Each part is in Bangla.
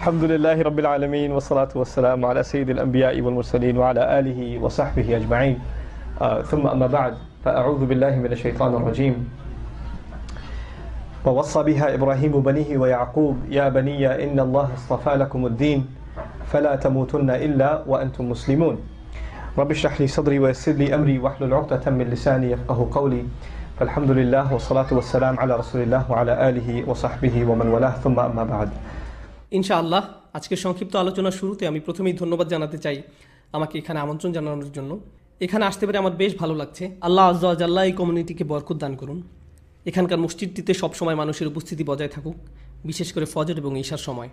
الحمد لله رب العالمين والصلاة والسلام على سيد الأنبياء والمرسلين وعلى آله وصحبه أجمعين ثم أما بعد فأعوذ بالله من الشيطان الرجيم ووصى بها إبراهيم بنيه ويعقوب يا بني إن الله اصطفى لكم الدين فلا تموتن إلا وأنتم مسلمون رب اشرح لي صدري ويسر لي أمري واحلل عقدة من لساني يفقه قولي فالحمد لله والصلاة والسلام على رسول الله وعلى آله وصحبه ومن والاه ثم أما بعد ইনশাআল্লাহ আজকের সংক্ষিপ্ত আলোচনা শুরুতে আমি প্রথমেই ধন্যবাদ জানাতে চাই আমাকে এখানে আমন্ত্রণ জানানোর জন্য এখানে আসতে পারে আমার বেশ ভালো লাগছে আল্লাহ আজ্লা এই কমিউনিটিকে বরকত দান করুন এখানকার মসজিদটিতে সবসময় মানুষের উপস্থিতি বজায় থাকুক বিশেষ করে ফজর এবং ঈশার সময়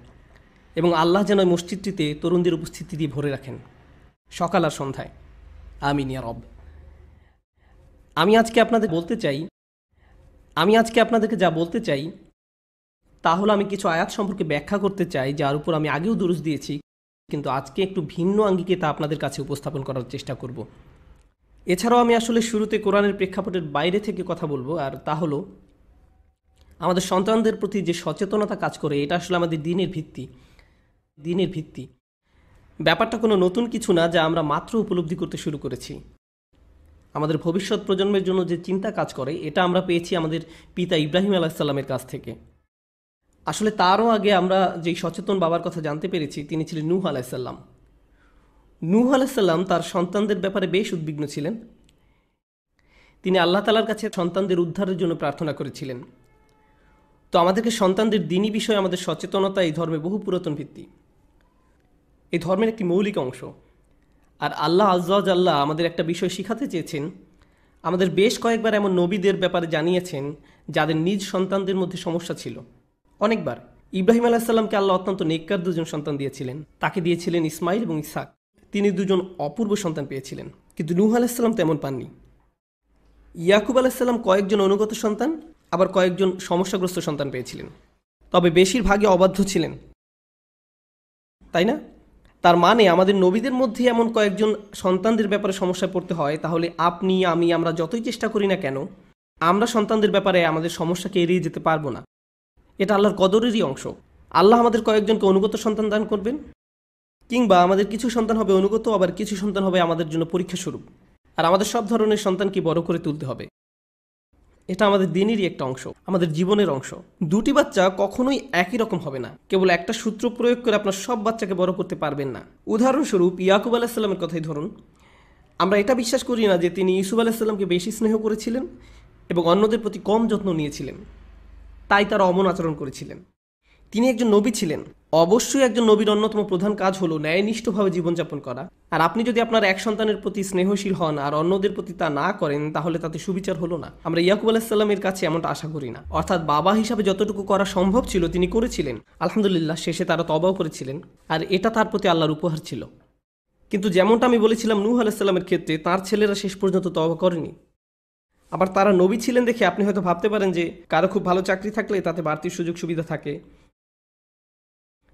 এবং আল্লাহ যেন মসজিদটিতে তরুণদের উপস্থিতি দিয়ে ভরে রাখেন সকাল আর সন্ধ্যায় নিয়া রব আমি আজকে আপনাদের বলতে চাই আমি আজকে আপনাদেরকে যা বলতে চাই তাহলে আমি কিছু আয়াত সম্পর্কে ব্যাখ্যা করতে চাই যার উপর আমি আগেও দুরুজ দিয়েছি কিন্তু আজকে একটু ভিন্ন আঙ্গিকে তা আপনাদের কাছে উপস্থাপন করার চেষ্টা করব এছাড়াও আমি আসলে শুরুতে কোরআনের প্রেক্ষাপটের বাইরে থেকে কথা বলবো আর তা হলো আমাদের সন্তানদের প্রতি যে সচেতনতা কাজ করে এটা আসলে আমাদের দিনের ভিত্তি দিনের ভিত্তি ব্যাপারটা কোনো নতুন কিছু না যা আমরা মাত্র উপলব্ধি করতে শুরু করেছি আমাদের ভবিষ্যৎ প্রজন্মের জন্য যে চিন্তা কাজ করে এটা আমরা পেয়েছি আমাদের পিতা ইব্রাহিম আলাহিসাল্লামের কাছ থেকে আসলে তারও আগে আমরা যেই সচেতন বাবার কথা জানতে পেরেছি তিনি ছিলেন নূহ আলাইসাল্লাম নূহ আলাইসাল্লাম তার সন্তানদের ব্যাপারে বেশ উদ্বিগ্ন ছিলেন তিনি আল্লাহ তালার কাছে সন্তানদের উদ্ধারের জন্য প্রার্থনা করেছিলেন তো আমাদেরকে সন্তানদের দিনই বিষয়ে আমাদের সচেতনতা এই ধর্মে বহু পুরাতন ভিত্তি এই ধর্মের একটি মৌলিক অংশ আর আল্লাহ আজ আল্লাহ আমাদের একটা বিষয় শিখাতে চেয়েছেন আমাদের বেশ কয়েকবার এমন নবীদের ব্যাপারে জানিয়েছেন যাদের নিজ সন্তানদের মধ্যে সমস্যা ছিল অনেকবার ইব্রাহিম আলাহিসাল্লামকে আল্লাহ অত্যন্ত নেককার দুজন সন্তান দিয়েছিলেন তাকে দিয়েছিলেন ইসমাইল এবং ইসাক তিনি দুজন অপূর্ব সন্তান পেয়েছিলেন কিন্তু নূহ আলাহিসাল্লাম তেমন পাননি ইয়াকুব আলাহিসাল্লাম কয়েকজন অনুগত সন্তান আবার কয়েকজন সমস্যাগ্রস্ত সন্তান পেয়েছিলেন তবে বেশিরভাগই অবাধ্য ছিলেন তাই না তার মানে আমাদের নবীদের মধ্যে এমন কয়েকজন সন্তানদের ব্যাপারে সমস্যায় পড়তে হয় তাহলে আপনি আমি আমরা যতই চেষ্টা করি না কেন আমরা সন্তানদের ব্যাপারে আমাদের সমস্যাকে এড়িয়ে যেতে পারবো না এটা আল্লাহর কদরেরই অংশ আল্লাহ আমাদের কয়েকজনকে অনুগত সন্তান দান করবেন কিংবা আমাদের কিছু সন্তান হবে অনুগত আবার কিছু সন্তান হবে আমাদের জন্য পরীক্ষা স্বরূপ আর আমাদের সব ধরনের সন্তানকে বড় করে তুলতে হবে এটা আমাদের দিনেরই একটা অংশ আমাদের জীবনের অংশ দুটি বাচ্চা কখনোই একই রকম হবে না কেবল একটা সূত্র প্রয়োগ করে আপনার সব বাচ্চাকে বড় করতে পারবেন না উদাহরণস্বরূপ ইয়াকুব আলাহিসাল্লামের কথাই ধরুন আমরা এটা বিশ্বাস করি না যে তিনি ইউসুফ আলাহিসাল্লামকে বেশি স্নেহ করেছিলেন এবং অন্যদের প্রতি কম যত্ন নিয়েছিলেন তাই তারা অমন আচরণ করেছিলেন তিনি একজন নবী ছিলেন অবশ্যই একজন নবীর অন্যতম প্রধান কাজ হলো ন্যায়নিষ্ঠভাবে জীবনযাপন করা আর আপনি যদি আপনার এক সন্তানের প্রতি স্নেহশীল হন আর অন্যদের প্রতি তা না করেন তাহলে তাতে সুবিচার হলো না আমরা ইয়াকুব আলাহিসাল্লামের কাছে এমনটা আশা করি না অর্থাৎ বাবা হিসাবে যতটুকু করা সম্ভব ছিল তিনি করেছিলেন আলহামদুলিল্লাহ শেষে তারা তবাও করেছিলেন আর এটা তার প্রতি আল্লাহর উপহার ছিল কিন্তু যেমনটা আমি বলেছিলাম নূহ আলাহিসাল্লামের ক্ষেত্রে তার ছেলেরা শেষ পর্যন্ত তবা করেনি আবার তারা নবী ছিলেন দেখে আপনি হয়তো ভাবতে পারেন যে কারো খুব ভালো চাকরি থাকলে তাতে বাড়তি সুযোগ সুবিধা থাকে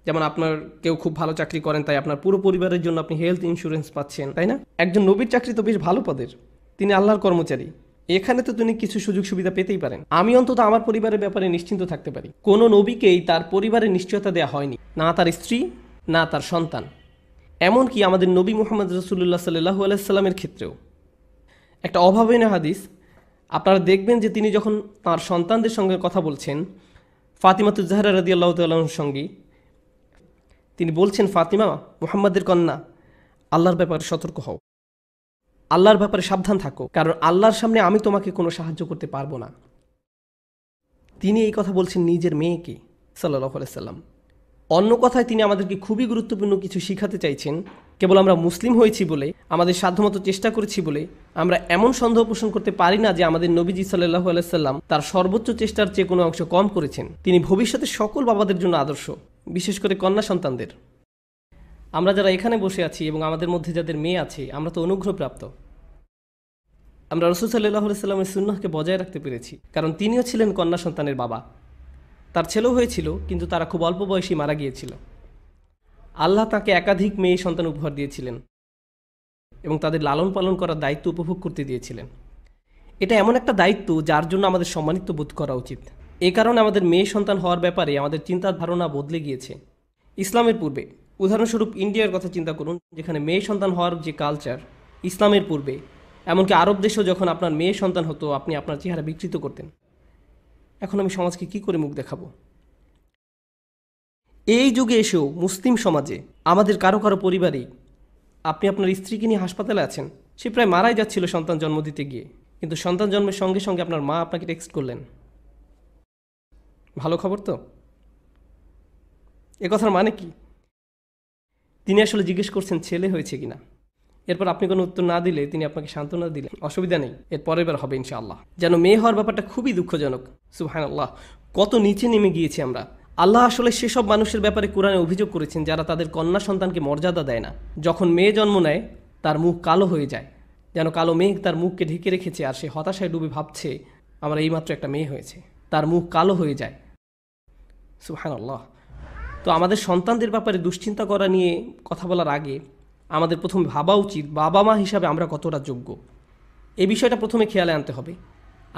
যেমন আপনার কেউ খুব ভালো চাকরি করেন তাই আপনার পুরো পরিবারের জন্য আপনি হেলথ ইন্স্যুরেন্স পাচ্ছেন তাই না একজন নবীর চাকরি তো বেশ ভালো পদের তিনি আল্লাহর কর্মচারী এখানে তো তিনি কিছু সুযোগ সুবিধা পেতেই পারেন আমি অন্তত আমার পরিবারের ব্যাপারে নিশ্চিন্ত থাকতে পারি কোনো নবীকেই তার পরিবারের নিশ্চয়তা দেওয়া হয়নি না তার স্ত্রী না তার সন্তান এমনকি আমাদের নবী মোহাম্মদ রসুল্লাহ সাল্লু আলাইসাল্লামের ক্ষেত্রেও একটা অভাবনীয় হাদিস আপনারা দেখবেন যে তিনি যখন তার সন্তানদের সঙ্গে কথা বলছেন ফাতিমাতুজাহরা রাদি আল্লাহ তাল্লাহর সঙ্গে তিনি বলছেন ফাতিমা মুহাম্মাদের কন্যা আল্লাহর ব্যাপারে সতর্ক হও আল্লাহর ব্যাপারে সাবধান থাকো কারণ আল্লাহর সামনে আমি তোমাকে কোনো সাহায্য করতে পারবো না তিনি এই কথা বলছেন নিজের মেয়েকে সাল্লাহ আলাইসাল্লাম অন্য কথায় তিনি আমাদেরকে খুবই গুরুত্বপূর্ণ কিছু শিখাতে চাইছেন কেবল আমরা মুসলিম হয়েছি বলে আমাদের সাধ্যমতো চেষ্টা করেছি বলে আমরা এমন সন্দেহ পোষণ করতে পারি না যে আমাদের নবীজি সাল্লাহ আলাইসাল্লাম তার সর্বোচ্চ চেষ্টার চেয়ে কোনো অংশ কম করেছেন তিনি ভবিষ্যতে সকল বাবাদের জন্য আদর্শ বিশেষ করে কন্যা সন্তানদের আমরা যারা এখানে বসে আছি এবং আমাদের মধ্যে যাদের মেয়ে আছে আমরা তো অনুগ্রহপ্রাপ্ত আমরা রসুল সাল্লাহ সাল্লামের সুন্নাহকে বজায় রাখতে পেরেছি কারণ তিনিও ছিলেন কন্যা সন্তানের বাবা তার ছেলেও হয়েছিল কিন্তু তারা খুব অল্প বয়সী মারা গিয়েছিল আল্লাহ তাকে একাধিক মেয়ে সন্তান উপহার দিয়েছিলেন এবং তাদের লালন পালন করার দায়িত্ব উপভোগ করতে দিয়েছিলেন এটা এমন একটা দায়িত্ব যার জন্য আমাদের সম্মানিত বোধ করা উচিত এ কারণে আমাদের মেয়ে সন্তান হওয়ার ব্যাপারে আমাদের চিন্তার ধারণা বদলে গিয়েছে ইসলামের পূর্বে উদাহরণস্বরূপ ইন্ডিয়ার কথা চিন্তা করুন যেখানে মেয়ে সন্তান হওয়ার যে কালচার ইসলামের পূর্বে এমনকি আরব দেশেও যখন আপনার মেয়ে সন্তান হতো আপনি আপনার চেহারা বিকৃত করতেন এখন আমি সমাজকে কি করে মুখ দেখাবো এই যুগে এসেও মুসলিম সমাজে আমাদের কারো কারো পরিবারে আপনি আপনার স্ত্রীকে নিয়ে হাসপাতালে আছেন সে প্রায় মারাই যাচ্ছিল সন্তান জন্ম দিতে গিয়ে কিন্তু সন্তান জন্মের সঙ্গে সঙ্গে আপনার মা আপনাকে টেক্সট করলেন ভালো খবর তো এ কথার মানে কি তিনি আসলে জিজ্ঞেস করছেন ছেলে হয়েছে কিনা এরপর আপনি কোনো উত্তর না দিলে তিনি আপনাকে সান্ত্বনা দিলেন অসুবিধা নেই এর পরের বার হবে ইনশাআল্লাহ যেন মেয়ে হওয়ার ব্যাপারটা খুবই দুঃখজনক সুহান আল্লাহ কত নিচে নেমে গিয়েছি আমরা আল্লাহ আসলে সেসব মানুষের ব্যাপারে কোরআনে অভিযোগ করেছেন যারা তাদের কন্যা সন্তানকে মর্যাদা দেয় না যখন মেয়ে জন্ম নেয় তার মুখ কালো হয়ে যায় যেন কালো মেঘ তার মুখকে ঢেকে রেখেছে আর সে হতাশায় ডুবে ভাবছে আমার এইমাত্র একটা মেয়ে হয়েছে তার মুখ কালো হয়ে যায় সুহানাল্লাহ তো আমাদের সন্তানদের ব্যাপারে দুশ্চিন্তা করা নিয়ে কথা বলার আগে আমাদের প্রথমে ভাবা উচিত বাবা মা হিসাবে আমরা কতটা যোগ্য এই বিষয়টা প্রথমে খেয়ালে আনতে হবে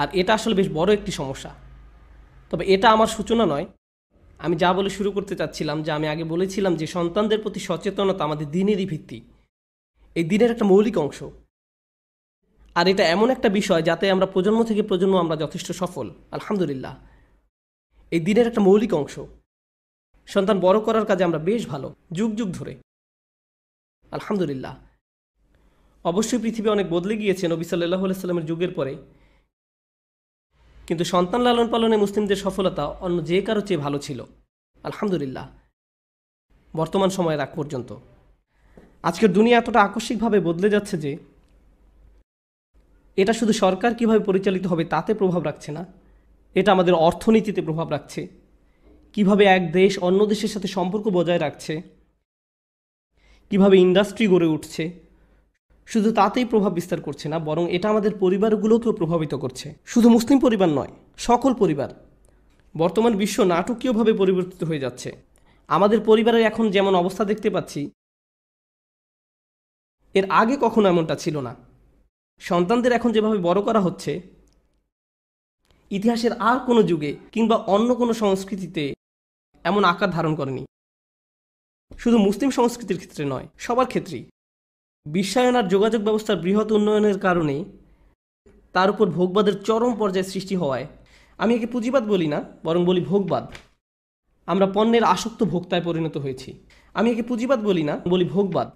আর এটা আসলে বেশ বড় একটি সমস্যা তবে এটা আমার সূচনা নয় আমি যা বলে শুরু করতে চাচ্ছিলাম যে আমি আগে বলেছিলাম যে সন্তানদের প্রতি সচেতনতা আমাদের দিনেরই ভিত্তি এই দিনের একটা মৌলিক অংশ আর এটা এমন একটা বিষয় যাতে আমরা প্রজন্ম থেকে প্রজন্ম আমরা যথেষ্ট সফল আলহামদুলিল্লাহ এই দিনের একটা মৌলিক অংশ সন্তান বড় করার কাজে আমরা বেশ ভালো যুগ যুগ ধরে আলহামদুলিল্লাহ অবশ্যই পৃথিবী অনেক বদলে গিয়েছে নবী সাল্লাহ সাল্লামের যুগের পরে কিন্তু সন্তান লালন পালনে মুসলিমদের সফলতা অন্য যে কারো চেয়ে ভালো ছিল আলহামদুলিল্লাহ বর্তমান সময়ের আগ পর্যন্ত আজকের দুনিয়া এতটা আকস্মিকভাবে বদলে যাচ্ছে যে এটা শুধু সরকার কিভাবে পরিচালিত হবে তাতে প্রভাব রাখছে না এটা আমাদের অর্থনীতিতে প্রভাব রাখছে কিভাবে এক দেশ অন্য দেশের সাথে সম্পর্ক বজায় রাখছে কিভাবে ইন্ডাস্ট্রি গড়ে উঠছে শুধু তাতেই প্রভাব বিস্তার করছে না বরং এটা আমাদের পরিবারগুলোকেও প্রভাবিত করছে শুধু মুসলিম পরিবার নয় সকল পরিবার বর্তমান বিশ্ব নাটকীয়ভাবে পরিবর্তিত হয়ে যাচ্ছে আমাদের পরিবারের এখন যেমন অবস্থা দেখতে পাচ্ছি এর আগে কখনো এমনটা ছিল না সন্তানদের এখন যেভাবে বড় করা হচ্ছে ইতিহাসের আর কোনো যুগে কিংবা অন্য কোনো সংস্কৃতিতে এমন আকার ধারণ করেনি শুধু মুসলিম সংস্কৃতির ক্ষেত্রে নয় সবার ক্ষেত্রেই বিশ্বায়ন আর যোগাযোগ ব্যবস্থার বৃহৎ উন্নয়নের কারণে তার উপর ভোগবাদের চরম পর্যায়ে সৃষ্টি হওয়ায় আমি একে পুঁজিবাদ বলি না বরং বলি ভোগবাদ আমরা পণ্যের আসক্ত ভোক্তায় পরিণত হয়েছি আমি একে পুঁজিবাদ বলি না বলি ভোগবাদ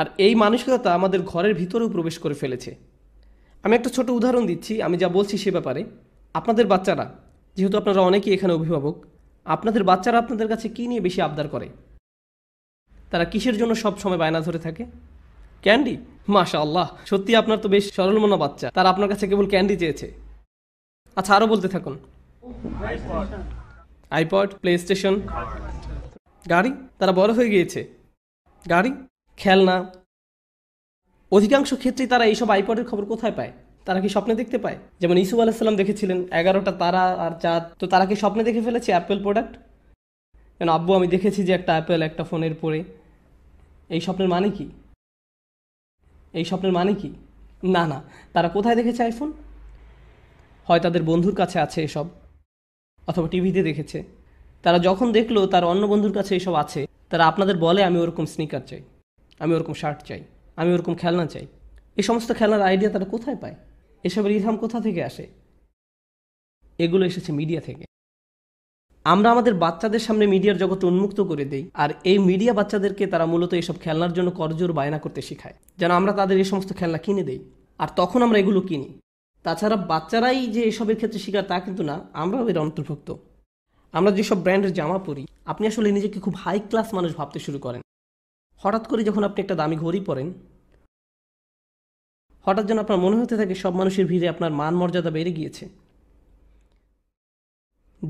আর এই মানসিকতা আমাদের ঘরের ভিতরেও প্রবেশ করে ফেলেছে আমি একটা ছোট উদাহরণ দিচ্ছি আমি যা বলছি সে ব্যাপারে আপনাদের বাচ্চারা যেহেতু আপনারা অনেকেই এখানে অভিভাবক আপনাদের বাচ্চারা আপনাদের কাছে কী নিয়ে বেশি আবদার করে তারা কিসের জন্য সব সময় বায়না ধরে থাকে ক্যান্ডি মাশা আল্লাহ সত্যি আপনার তো বেশ সরলমনা বাচ্চা তার আপনার কাছে কেবল ক্যান্ডি চেয়েছে আচ্ছা আরও বলতে থাকুন আইপড প্লে স্টেশন গাড়ি তারা বড় হয়ে গিয়েছে গাড়ি খেলনা অধিকাংশ ক্ষেত্রেই তারা এইসব আইপডের খবর কোথায় পায় তারা কি স্বপ্নে দেখতে পায় যেমন ইসু আলাহিসাল্লাম দেখেছিলেন এগারোটা তারা আর চাঁদ তো তারা কি স্বপ্নে দেখে ফেলেছে অ্যাপেল প্রোডাক্ট কেন আব্বু আমি দেখেছি যে একটা অ্যাপেল একটা ফোনের পরে এই স্বপ্নের মানে কি এই স্বপ্নের মানে কি না না তারা কোথায় দেখেছে আইফোন হয় তাদের বন্ধুর কাছে আছে এসব অথবা টিভিতে দেখেছে তারা যখন দেখলো তার অন্য বন্ধুর কাছে এসব আছে তারা আপনাদের বলে আমি ওরকম স্নিকার চাই আমি ওরকম শার্ট চাই আমি ওরকম খেলনা চাই এই সমস্ত খেলনার আইডিয়া তারা কোথায় পায় এসবের ইলহাম কোথা থেকে আসে এগুলো এসেছে মিডিয়া থেকে আমরা আমাদের বাচ্চাদের সামনে মিডিয়ার জগৎ উন্মুক্ত করে দেই আর এই মিডিয়া বাচ্চাদেরকে তারা মূলত এইসব খেলনার জন্য করজোর বায়না করতে শেখায় যেন আমরা তাদের এই সমস্ত খেলনা কিনে দেই আর তখন আমরা এগুলো কিনি তাছাড়া বাচ্চারাই যে এসবের ক্ষেত্রে শিকার তা কিন্তু না আমরাও এর অন্তর্ভুক্ত আমরা যেসব ব্র্যান্ডের জামা পরি আপনি আসলে নিজেকে খুব হাই ক্লাস মানুষ ভাবতে শুরু করেন হঠাৎ করে যখন আপনি একটা দামি ঘড়ি পরেন হঠাৎ যেন আপনার মনে হতে থাকে সব মানুষের ভিড়ে আপনার মান মর্যাদা বেড়ে গিয়েছে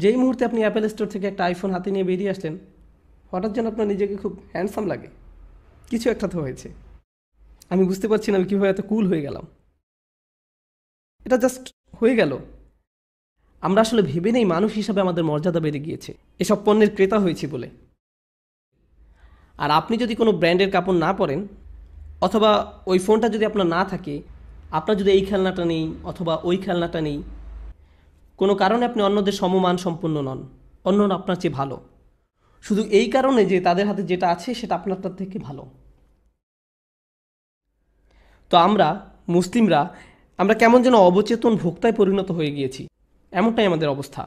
যেই মুহূর্তে আপনি অ্যাপেল স্টোর থেকে একটা আইফোন হাতে নিয়ে বেরিয়ে আসলেন হঠাৎ যেন আপনার নিজেকে খুব হ্যান্ডসাম লাগে কিছু একটা তো হয়েছে আমি বুঝতে পারছি না আমি কীভাবে এত কুল হয়ে গেলাম এটা জাস্ট হয়ে গেল আমরা আসলে ভেবে নেই মানুষ হিসাবে আমাদের মর্যাদা বেড়ে গিয়েছে এসব পণ্যের ক্রেতা হয়েছি বলে আর আপনি যদি কোনো ব্র্যান্ডের কাপড় না পরেন অথবা ওই ফোনটা যদি আপনার না থাকে আপনার যদি এই খেলনাটা নেই অথবা ওই খেলনাটা নেই কোনো কারণে আপনি অন্যদের সমমান সম্পন্ন নন অন্যরা আপনার চেয়ে ভালো শুধু এই কারণে যে তাদের হাতে যেটা আছে সেটা তার থেকে ভালো তো আমরা মুসলিমরা আমরা কেমন যেন অবচেতন ভোক্তায় পরিণত হয়ে গিয়েছি এমনটাই আমাদের অবস্থা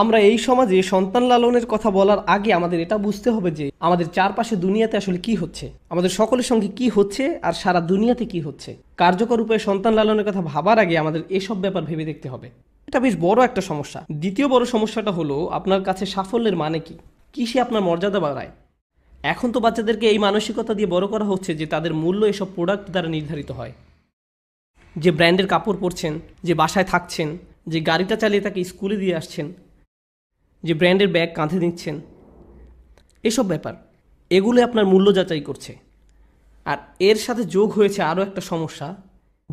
আমরা এই সমাজে সন্তান লালনের কথা বলার আগে আমাদের এটা বুঝতে হবে যে আমাদের চারপাশে দুনিয়াতে আসলে কি হচ্ছে আমাদের সকলের সঙ্গে কি হচ্ছে আর সারা দুনিয়াতে কি হচ্ছে কার্যকর উপায়ে সন্তান লালনের কথা ভাবার আগে আমাদের এসব ব্যাপার ভেবে দেখতে হবে এটা বেশ বড় একটা সমস্যা দ্বিতীয় বড় সমস্যাটা হলো আপনার কাছে সাফল্যের মানে কি সে আপনার মর্যাদা বাড়ায় এখন তো বাচ্চাদেরকে এই মানসিকতা দিয়ে বড় করা হচ্ছে যে তাদের মূল্য এসব প্রোডাক্ট দ্বারা নির্ধারিত হয় যে ব্র্যান্ডের কাপড় পরছেন যে বাসায় থাকছেন যে গাড়িটা চালিয়ে তাকে স্কুলে দিয়ে আসছেন যে ব্র্যান্ডের ব্যাগ কাঁধে নিচ্ছেন এসব ব্যাপার এগুলো আপনার মূল্য যাচাই করছে আর এর সাথে যোগ হয়েছে আরও একটা সমস্যা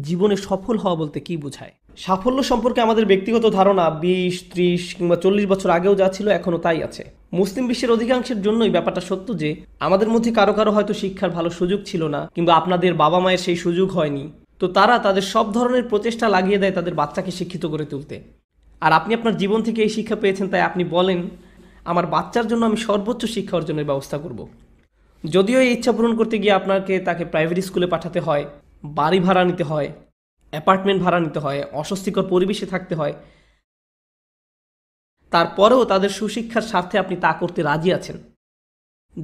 জীবনে সফল হওয়া বলতে কী বোঝায় সাফল্য সম্পর্কে আমাদের ব্যক্তিগত ধারণা বিশ ত্রিশ কিংবা চল্লিশ বছর আগেও যা ছিল এখনও তাই আছে মুসলিম বিশ্বের অধিকাংশের জন্যই ব্যাপারটা সত্য যে আমাদের মধ্যে কারো কারো হয়তো শিক্ষার ভালো সুযোগ ছিল না কিংবা আপনাদের বাবা মায়ের সেই সুযোগ হয়নি তো তারা তাদের সব ধরনের প্রচেষ্টা লাগিয়ে দেয় তাদের বাচ্চাকে শিক্ষিত করে তুলতে আর আপনি আপনার জীবন থেকে এই শিক্ষা পেয়েছেন তাই আপনি বলেন আমার বাচ্চার জন্য আমি সর্বোচ্চ শিক্ষা অর্জনের ব্যবস্থা করব। যদিও এই ইচ্ছা পূরণ করতে গিয়ে আপনাকে তাকে প্রাইভেট স্কুলে পাঠাতে হয় বাড়ি ভাড়া নিতে হয় অ্যাপার্টমেন্ট ভাড়া নিতে হয় অস্বস্তিকর পরিবেশে থাকতে হয় তারপরেও তাদের সুশিক্ষার স্বার্থে আপনি তা করতে রাজি আছেন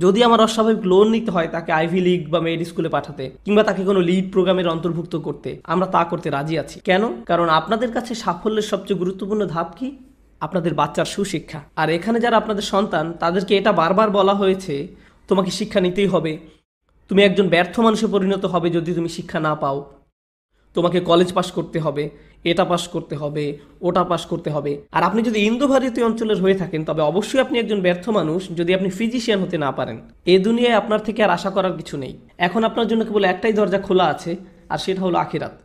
যদি আমার অস্বাভাবিক লোন নিতে হয় তাকে আইভি লিগ বা মেড স্কুলে পাঠাতে কিংবা তাকে কোনো লিড প্রোগ্রামের অন্তর্ভুক্ত করতে আমরা তা করতে রাজি আছি কেন কারণ আপনাদের কাছে সাফল্যের সবচেয়ে গুরুত্বপূর্ণ ধাপ কি আপনাদের বাচ্চার সুশিক্ষা আর এখানে যারা আপনাদের সন্তান তাদেরকে এটা বারবার বলা হয়েছে তোমাকে শিক্ষা নিতেই হবে তুমি একজন ব্যর্থ মানুষে পরিণত হবে যদি তুমি শিক্ষা না পাও তোমাকে কলেজ পাশ করতে হবে এটা পাশ করতে হবে ওটা পাশ করতে হবে আর আপনি যদি ইন্দো ভারতীয় অঞ্চলের হয়ে থাকেন তবে অবশ্যই আপনি একজন ব্যর্থ মানুষ যদি আপনি ফিজিশিয়ান হতে না পারেন এ দুনিয়ায় আপনার থেকে আর আশা করার কিছু নেই এখন আপনার জন্য কেবল একটাই দরজা খোলা আছে আর সেটা হলো আখিরাত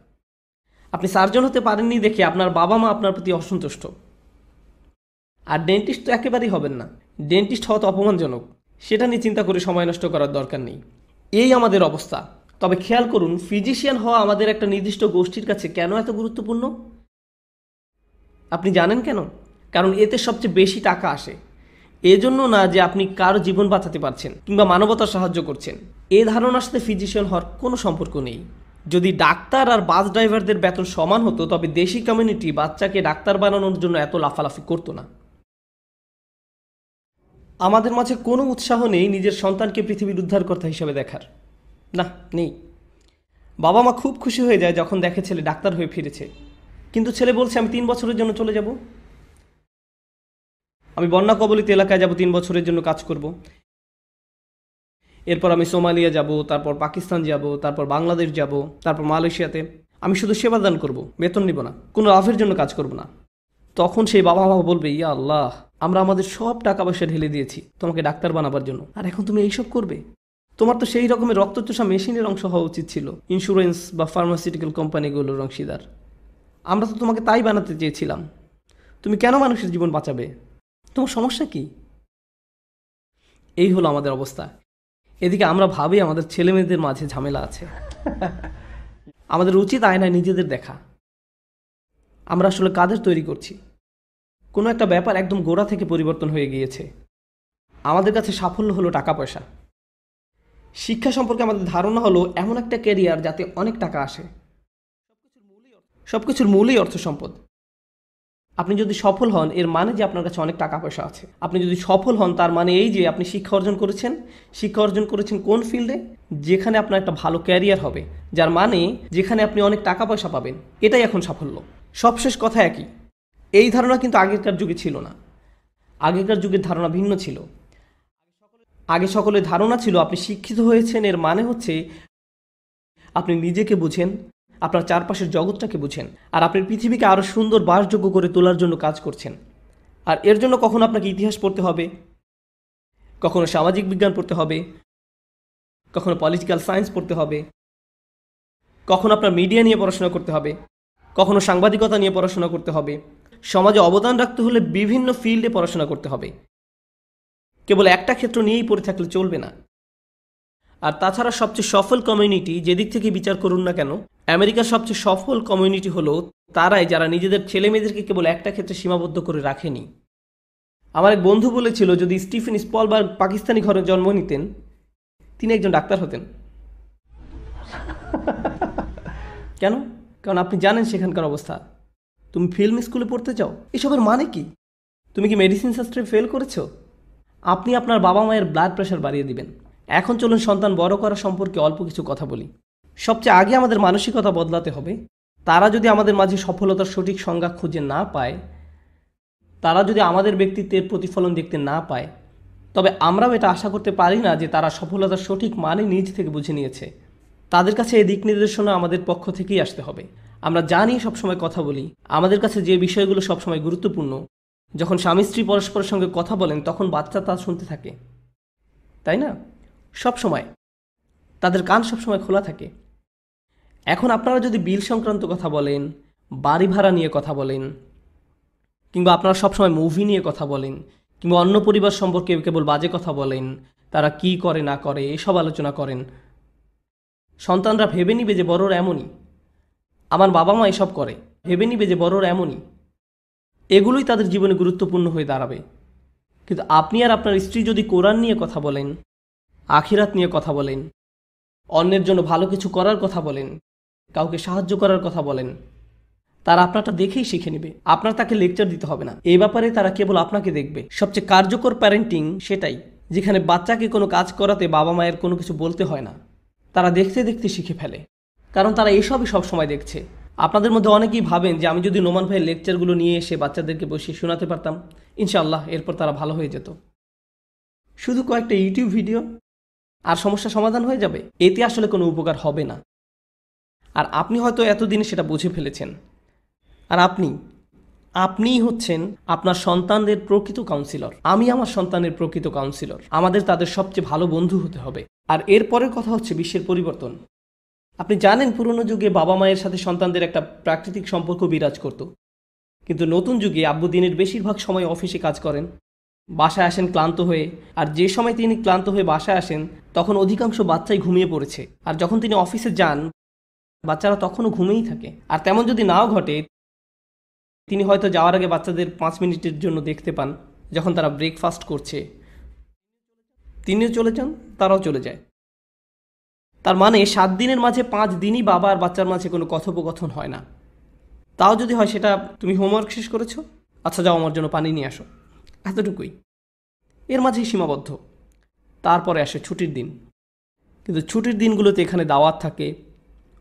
আপনি সার্জন হতে পারেননি দেখে আপনার বাবা মা আপনার প্রতি অসন্তুষ্ট আর ডেন্টিস্ট তো একেবারেই হবেন না ডেন্টিস্ট হওয়া তো অপমানজনক সেটা নিয়ে চিন্তা করে সময় নষ্ট করার দরকার নেই এই আমাদের অবস্থা তবে খেয়াল করুন ফিজিশিয়ান হওয়া আমাদের একটা নির্দিষ্ট গোষ্ঠীর কাছে কেন এত গুরুত্বপূর্ণ আপনি জানেন কেন কারণ এতে সবচেয়ে বেশি টাকা আসে এজন্য না যে আপনি কারো জীবন বাঁচাতে পারছেন কিংবা মানবতার সাহায্য করছেন এ ধারণার সাথে ফিজিশিয়ান হওয়ার কোনো সম্পর্ক নেই যদি ডাক্তার আর বাস ড্রাইভারদের বেতন সমান হতো তবে দেশি কমিউনিটি বাচ্চাকে ডাক্তার বানানোর জন্য এত লাফালাফি করতো না আমাদের মাঝে কোনো উৎসাহ নেই নিজের সন্তানকে পৃথিবীর উদ্ধারকর্তা হিসেবে দেখার না নেই বাবা মা খুব খুশি হয়ে যায় যখন দেখে ছেলে ডাক্তার হয়ে ফিরেছে কিন্তু ছেলে বলছে আমি তিন বছরের জন্য চলে যাব আমি বন্যা কবলিত এলাকায় যাব তিন বছরের জন্য কাজ করব এরপর আমি সোমালিয়া যাব তারপর পাকিস্তান যাব তারপর বাংলাদেশ যাব তারপর মালয়েশিয়াতে আমি শুধু সেবা দান করব বেতন নিব না কোনো লাভের জন্য কাজ করব না তখন সেই বাবা মা বলবে ইয়া আল্লাহ আমরা আমাদের সব টাকা পয়সা ঢেলে দিয়েছি তোমাকে ডাক্তার বানাবার জন্য আর এখন তুমি এইসব করবে তোমার তো সেই রকমের রক্তচোষা মেশিনের অংশ হওয়া উচিত ছিল ইন্স্যুরেন্স বা ফার্মাসিউটিক্যাল কোম্পানিগুলোর অংশীদার আমরা তো তোমাকে তাই বানাতে চেয়েছিলাম তুমি কেন মানুষের জীবন বাঁচাবে তোমার সমস্যা কি এই হলো আমাদের অবস্থা এদিকে আমরা ভাবি আমাদের ছেলে মেয়েদের মাঝে ঝামেলা আছে আমাদের উচিত আয়নায় নিজেদের দেখা আমরা আসলে কাদের তৈরি করছি কোনো একটা ব্যাপার একদম গোড়া থেকে পরিবর্তন হয়ে গিয়েছে আমাদের কাছে সাফল্য হলো টাকা পয়সা শিক্ষা সম্পর্কে আমাদের ধারণা হলো এমন একটা কেরিয়ার যাতে অনেক টাকা আসে সব কিছুর মূলই অর্থ সম্পদ আপনি যদি সফল হন এর মানে যে আপনার কাছে অনেক টাকা পয়সা আছে আপনি যদি সফল হন তার মানে এই যে আপনি শিক্ষা অর্জন করেছেন শিক্ষা অর্জন করেছেন কোন ফিল্ডে যেখানে আপনার একটা ভালো ক্যারিয়ার হবে যার মানে যেখানে আপনি অনেক টাকা পয়সা পাবেন এটাই এখন সাফল্য সবশেষ কথা একই এই ধারণা কিন্তু আগেকার যুগে ছিল না আগেকার যুগের ধারণা ভিন্ন ছিল আগে সকলে ধারণা ছিল আপনি শিক্ষিত হয়েছেন এর মানে হচ্ছে আপনি নিজেকে বুঝেন আপনার চারপাশের জগৎটাকে বুঝেন আর আপনি পৃথিবীকে আরও সুন্দর বাসযোগ্য করে তোলার জন্য কাজ করছেন আর এর জন্য কখনো আপনাকে ইতিহাস পড়তে হবে কখনো সামাজিক বিজ্ঞান পড়তে হবে কখনো পলিটিক্যাল সায়েন্স পড়তে হবে কখনো আপনার মিডিয়া নিয়ে পড়াশোনা করতে হবে কখনো সাংবাদিকতা নিয়ে পড়াশোনা করতে হবে সমাজে অবদান রাখতে হলে বিভিন্ন ফিল্ডে পড়াশোনা করতে হবে কেবল একটা ক্ষেত্র নিয়েই পড়ে থাকলে চলবে না আর তাছাড়া সবচেয়ে সফল কমিউনিটি যেদিক থেকে বিচার করুন না কেন আমেরিকার সবচেয়ে সফল কমিউনিটি হলো তারাই যারা নিজেদের ছেলেমেয়েদেরকে কেবল একটা ক্ষেত্রে সীমাবদ্ধ করে রাখেনি আমার এক বন্ধু বলেছিল যদি স্টিফেন বা পাকিস্তানি ঘরে জন্ম নিতেন তিনি একজন ডাক্তার হতেন কেন কারণ আপনি জানেন সেখানকার অবস্থা তুমি ফিল্ম স্কুলে পড়তে চাও এসবের মানে কি তুমি কি মেডিসিন শাস্ত্রে ফেল করেছো আপনি আপনার বাবা মায়ের ব্লাড প্রেশার বাড়িয়ে দিবেন এখন চলুন সন্তান বড় করা সম্পর্কে অল্প কিছু কথা বলি সবচেয়ে আগে আমাদের মানসিকতা বদলাতে হবে তারা যদি আমাদের মাঝে সফলতার সঠিক সংজ্ঞা খুঁজে না পায় তারা যদি আমাদের ব্যক্তিত্বের প্রতিফলন দেখতে না পায় তবে আমরাও এটা আশা করতে পারি না যে তারা সফলতার সঠিক মানে নিজ থেকে বুঝে নিয়েছে তাদের কাছে এই দিক নির্দেশনা আমাদের পক্ষ থেকেই আসতে হবে আমরা জানি সবসময় কথা বলি আমাদের কাছে যে বিষয়গুলো সবসময় গুরুত্বপূর্ণ যখন স্বামী স্ত্রী পরস্পরের সঙ্গে কথা বলেন তখন বাচ্চা তা শুনতে থাকে তাই না সব সময় তাদের কান সবসময় খোলা থাকে এখন আপনারা যদি বিল সংক্রান্ত কথা বলেন বাড়ি ভাড়া নিয়ে কথা বলেন কিংবা আপনারা সবসময় মুভি নিয়ে কথা বলেন কিংবা অন্য পরিবার সম্পর্কে কেবল বাজে কথা বলেন তারা কি করে না করে এসব আলোচনা করেন সন্তানরা ভেবে নিবে যে বড়োর এমনই আমার বাবা মা এসব করে ভেবে নিবে যে বড়োর এমনই এগুলোই তাদের জীবনে গুরুত্বপূর্ণ হয়ে দাঁড়াবে কিন্তু আপনি আর আপনার স্ত্রী যদি কোরআন নিয়ে কথা বলেন আখিরাত নিয়ে কথা বলেন অন্যের জন্য ভালো কিছু করার কথা বলেন কাউকে সাহায্য করার কথা বলেন তারা আপনারটা দেখেই শিখে নেবে আপনার তাকে লেকচার দিতে হবে না এই ব্যাপারে তারা কেবল আপনাকে দেখবে সবচেয়ে কার্যকর প্যারেন্টিং সেটাই যেখানে বাচ্চাকে কোনো কাজ করাতে বাবা মায়ের কোনো কিছু বলতে হয় না তারা দেখতে দেখতে শিখে ফেলে কারণ তারা এসবই সবসময় দেখছে আপনাদের মধ্যে অনেকেই ভাবেন যে আমি যদি নোমান ভাইয়ের লেকচারগুলো নিয়ে এসে বাচ্চাদেরকে বসে শোনাতে পারতাম ইনশাআল্লাহ এরপর তারা ভালো হয়ে যেত শুধু কয়েকটা ইউটিউব ভিডিও আর সমস্যা সমাধান হয়ে যাবে এতে আসলে কোনো উপকার হবে না আর আপনি হয়তো এতদিনে সেটা বুঝে ফেলেছেন আর আপনি আপনিই হচ্ছেন আপনার সন্তানদের প্রকৃত কাউন্সিলর আমি আমার সন্তানের প্রকৃত কাউন্সিলর আমাদের তাদের সবচেয়ে ভালো বন্ধু হতে হবে আর এরপরের কথা হচ্ছে বিশ্বের পরিবর্তন আপনি জানেন পুরনো যুগে বাবা মায়ের সাথে সন্তানদের একটা প্রাকৃতিক সম্পর্ক বিরাজ করত কিন্তু নতুন যুগে আব্বুদ্দিনের বেশিরভাগ সময় অফিসে কাজ করেন বাসায় আসেন ক্লান্ত হয়ে আর যে সময় তিনি ক্লান্ত হয়ে বাসায় আসেন তখন অধিকাংশ বাচ্চাই ঘুমিয়ে পড়েছে আর যখন তিনি অফিসে যান বাচ্চারা তখনও ঘুমেই থাকে আর তেমন যদি নাও ঘটে তিনি হয়তো যাওয়ার আগে বাচ্চাদের পাঁচ মিনিটের জন্য দেখতে পান যখন তারা ব্রেকফাস্ট করছে তিনিও চলে যান তারাও চলে যায় তার মানে সাত দিনের মাঝে পাঁচ দিনই বাবা আর বাচ্চার মাঝে কোনো কথোপকথন হয় না তাও যদি হয় সেটা তুমি হোমওয়ার্ক শেষ করেছ আচ্ছা যাও আমার জন্য পানি নিয়ে আসো এতটুকুই এর মাঝেই সীমাবদ্ধ তারপরে আসে ছুটির দিন কিন্তু ছুটির দিনগুলোতে এখানে দাওয়াত থাকে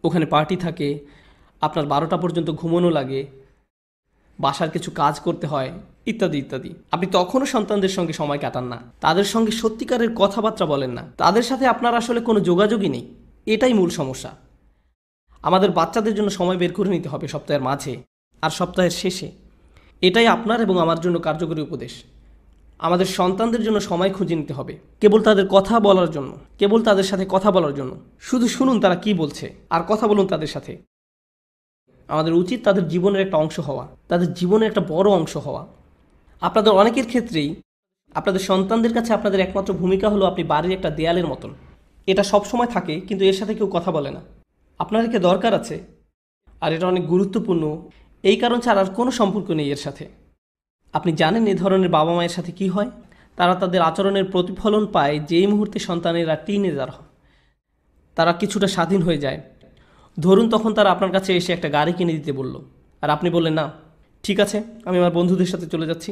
ওখানে পার্টি থাকে আপনার বারোটা পর্যন্ত ঘুমোনো লাগে বাসার কিছু কাজ করতে হয় ইত্যাদি ইত্যাদি আপনি তখনও সন্তানদের সঙ্গে সময় কাটান না তাদের সঙ্গে সত্যিকারের কথাবার্তা বলেন না তাদের সাথে আপনার আসলে কোনো যোগাযোগই নেই এটাই মূল সমস্যা আমাদের বাচ্চাদের জন্য সময় বের করে নিতে হবে সপ্তাহের মাঝে আর সপ্তাহের শেষে এটাই আপনার এবং আমার জন্য কার্যকরী উপদেশ আমাদের সন্তানদের জন্য সময় খুঁজে নিতে হবে কেবল তাদের কথা বলার জন্য কেবল তাদের সাথে কথা বলার জন্য শুধু শুনুন তারা কি বলছে আর কথা বলুন তাদের সাথে আমাদের উচিত তাদের জীবনের একটা অংশ হওয়া তাদের জীবনের একটা বড় অংশ হওয়া আপনাদের অনেকের ক্ষেত্রেই আপনাদের সন্তানদের কাছে আপনাদের একমাত্র ভূমিকা হলো আপনি বাড়ির একটা দেয়ালের মতন এটা সব সময় থাকে কিন্তু এর সাথে কেউ কথা বলে না আপনাদেরকে দরকার আছে আর এটা অনেক গুরুত্বপূর্ণ এই কারণ ছাড়া আর কোনো সম্পর্ক নেই এর সাথে আপনি জানেন এ ধরনের বাবা মায়ের সাথে কি হয় তারা তাদের আচরণের প্রতিফলন পায় যেই মুহূর্তে সন্তানেরা টিনেজার হয় তারা কিছুটা স্বাধীন হয়ে যায় ধরুন তখন তারা আপনার কাছে এসে একটা গাড়ি কিনে দিতে বলল আর আপনি বললেন না ঠিক আছে আমি আমার বন্ধুদের সাথে চলে যাচ্ছি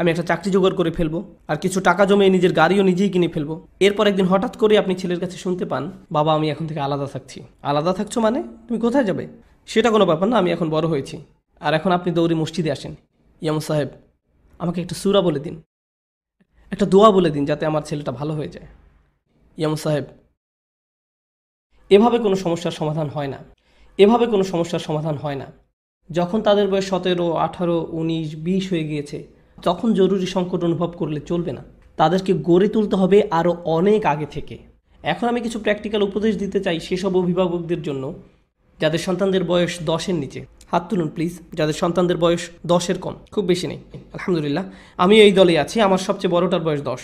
আমি একটা চাকরি জোগাড় করে ফেলবো আর কিছু টাকা জমিয়ে নিজের গাড়িও নিজেই কিনে ফেলবো এরপর একদিন হঠাৎ করে আপনি ছেলের কাছে শুনতে পান বাবা আমি এখন থেকে আলাদা থাকছি আলাদা থাকছো মানে তুমি কোথায় যাবে সেটা কোনো ব্যাপার না আমি এখন বড় হয়েছি আর এখন আপনি দৌড়ি মসজিদে আসেন ইয়াম সাহেব আমাকে একটা সুরা বলে দিন একটা দোয়া বলে দিন যাতে আমার ছেলেটা ভালো হয়ে যায় ইয়াম সাহেব এভাবে কোনো সমস্যার সমাধান হয় না এভাবে কোনো সমস্যার সমাধান হয় না যখন তাদের বয়স সতেরো আঠারো উনিশ বিশ হয়ে গিয়েছে তখন জরুরি সংকট অনুভব করলে চলবে না তাদেরকে গড়ে তুলতে হবে আরও অনেক আগে থেকে এখন আমি কিছু প্র্যাকটিক্যাল উপদেশ দিতে চাই সেসব অভিভাবকদের জন্য যাদের সন্তানদের বয়স দশের নিচে হাত তুলুন প্লিজ যাদের সন্তানদের বয়স দশের কম খুব বেশি নেই আলহামদুলিল্লাহ আমি এই দলে আছি আমার সবচেয়ে বড়টার বয়স দশ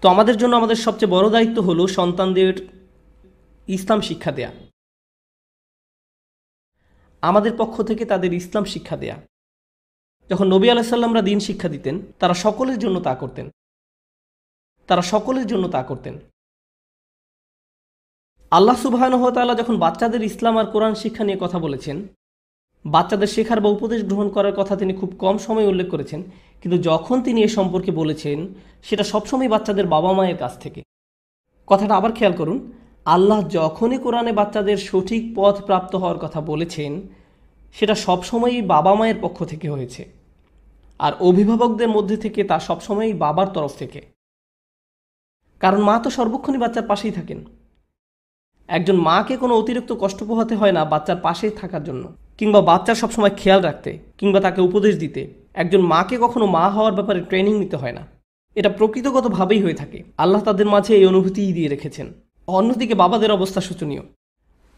তো আমাদের জন্য আমাদের সবচেয়ে বড় দায়িত্ব হলো সন্তানদের ইসলাম শিক্ষা দেয়া আমাদের পক্ষ থেকে তাদের ইসলাম শিক্ষা দেয়া যখন নবী আলাইসাল্লামরা দিন শিক্ষা দিতেন তারা সকলের জন্য তা করতেন তারা সকলের জন্য তা করতেন আল্লাহ সুবাহানহতালা যখন বাচ্চাদের ইসলাম আর কোরআন শিক্ষা নিয়ে কথা বলেছেন বাচ্চাদের শেখার বা উপদেশ গ্রহণ করার কথা তিনি খুব কম সময় উল্লেখ করেছেন কিন্তু যখন তিনি এ সম্পর্কে বলেছেন সেটা সবসময় বাচ্চাদের বাবা মায়ের কাছ থেকে কথাটা আবার খেয়াল করুন আল্লাহ যখনই কোরআনে বাচ্চাদের সঠিক পথ প্রাপ্ত হওয়ার কথা বলেছেন সেটা সবসময়ই বাবা মায়ের পক্ষ থেকে হয়েছে আর অভিভাবকদের মধ্যে থেকে তা সবসময়ই বাবার তরফ থেকে কারণ মা তো সর্বক্ষণই বাচ্চার পাশেই থাকেন একজন মাকে কোনো অতিরিক্ত কষ্ট পোহাতে হয় না বাচ্চার পাশেই থাকার জন্য কিংবা বাচ্চার সবসময় খেয়াল রাখতে কিংবা তাকে উপদেশ দিতে একজন মাকে কখনো মা হওয়ার ব্যাপারে ট্রেনিং নিতে হয় না এটা প্রকৃতগতভাবেই হয়ে থাকে আল্লাহ তাদের মাঝে এই অনুভূতিই দিয়ে রেখেছেন অন্যদিকে বাবাদের অবস্থা শোচনীয়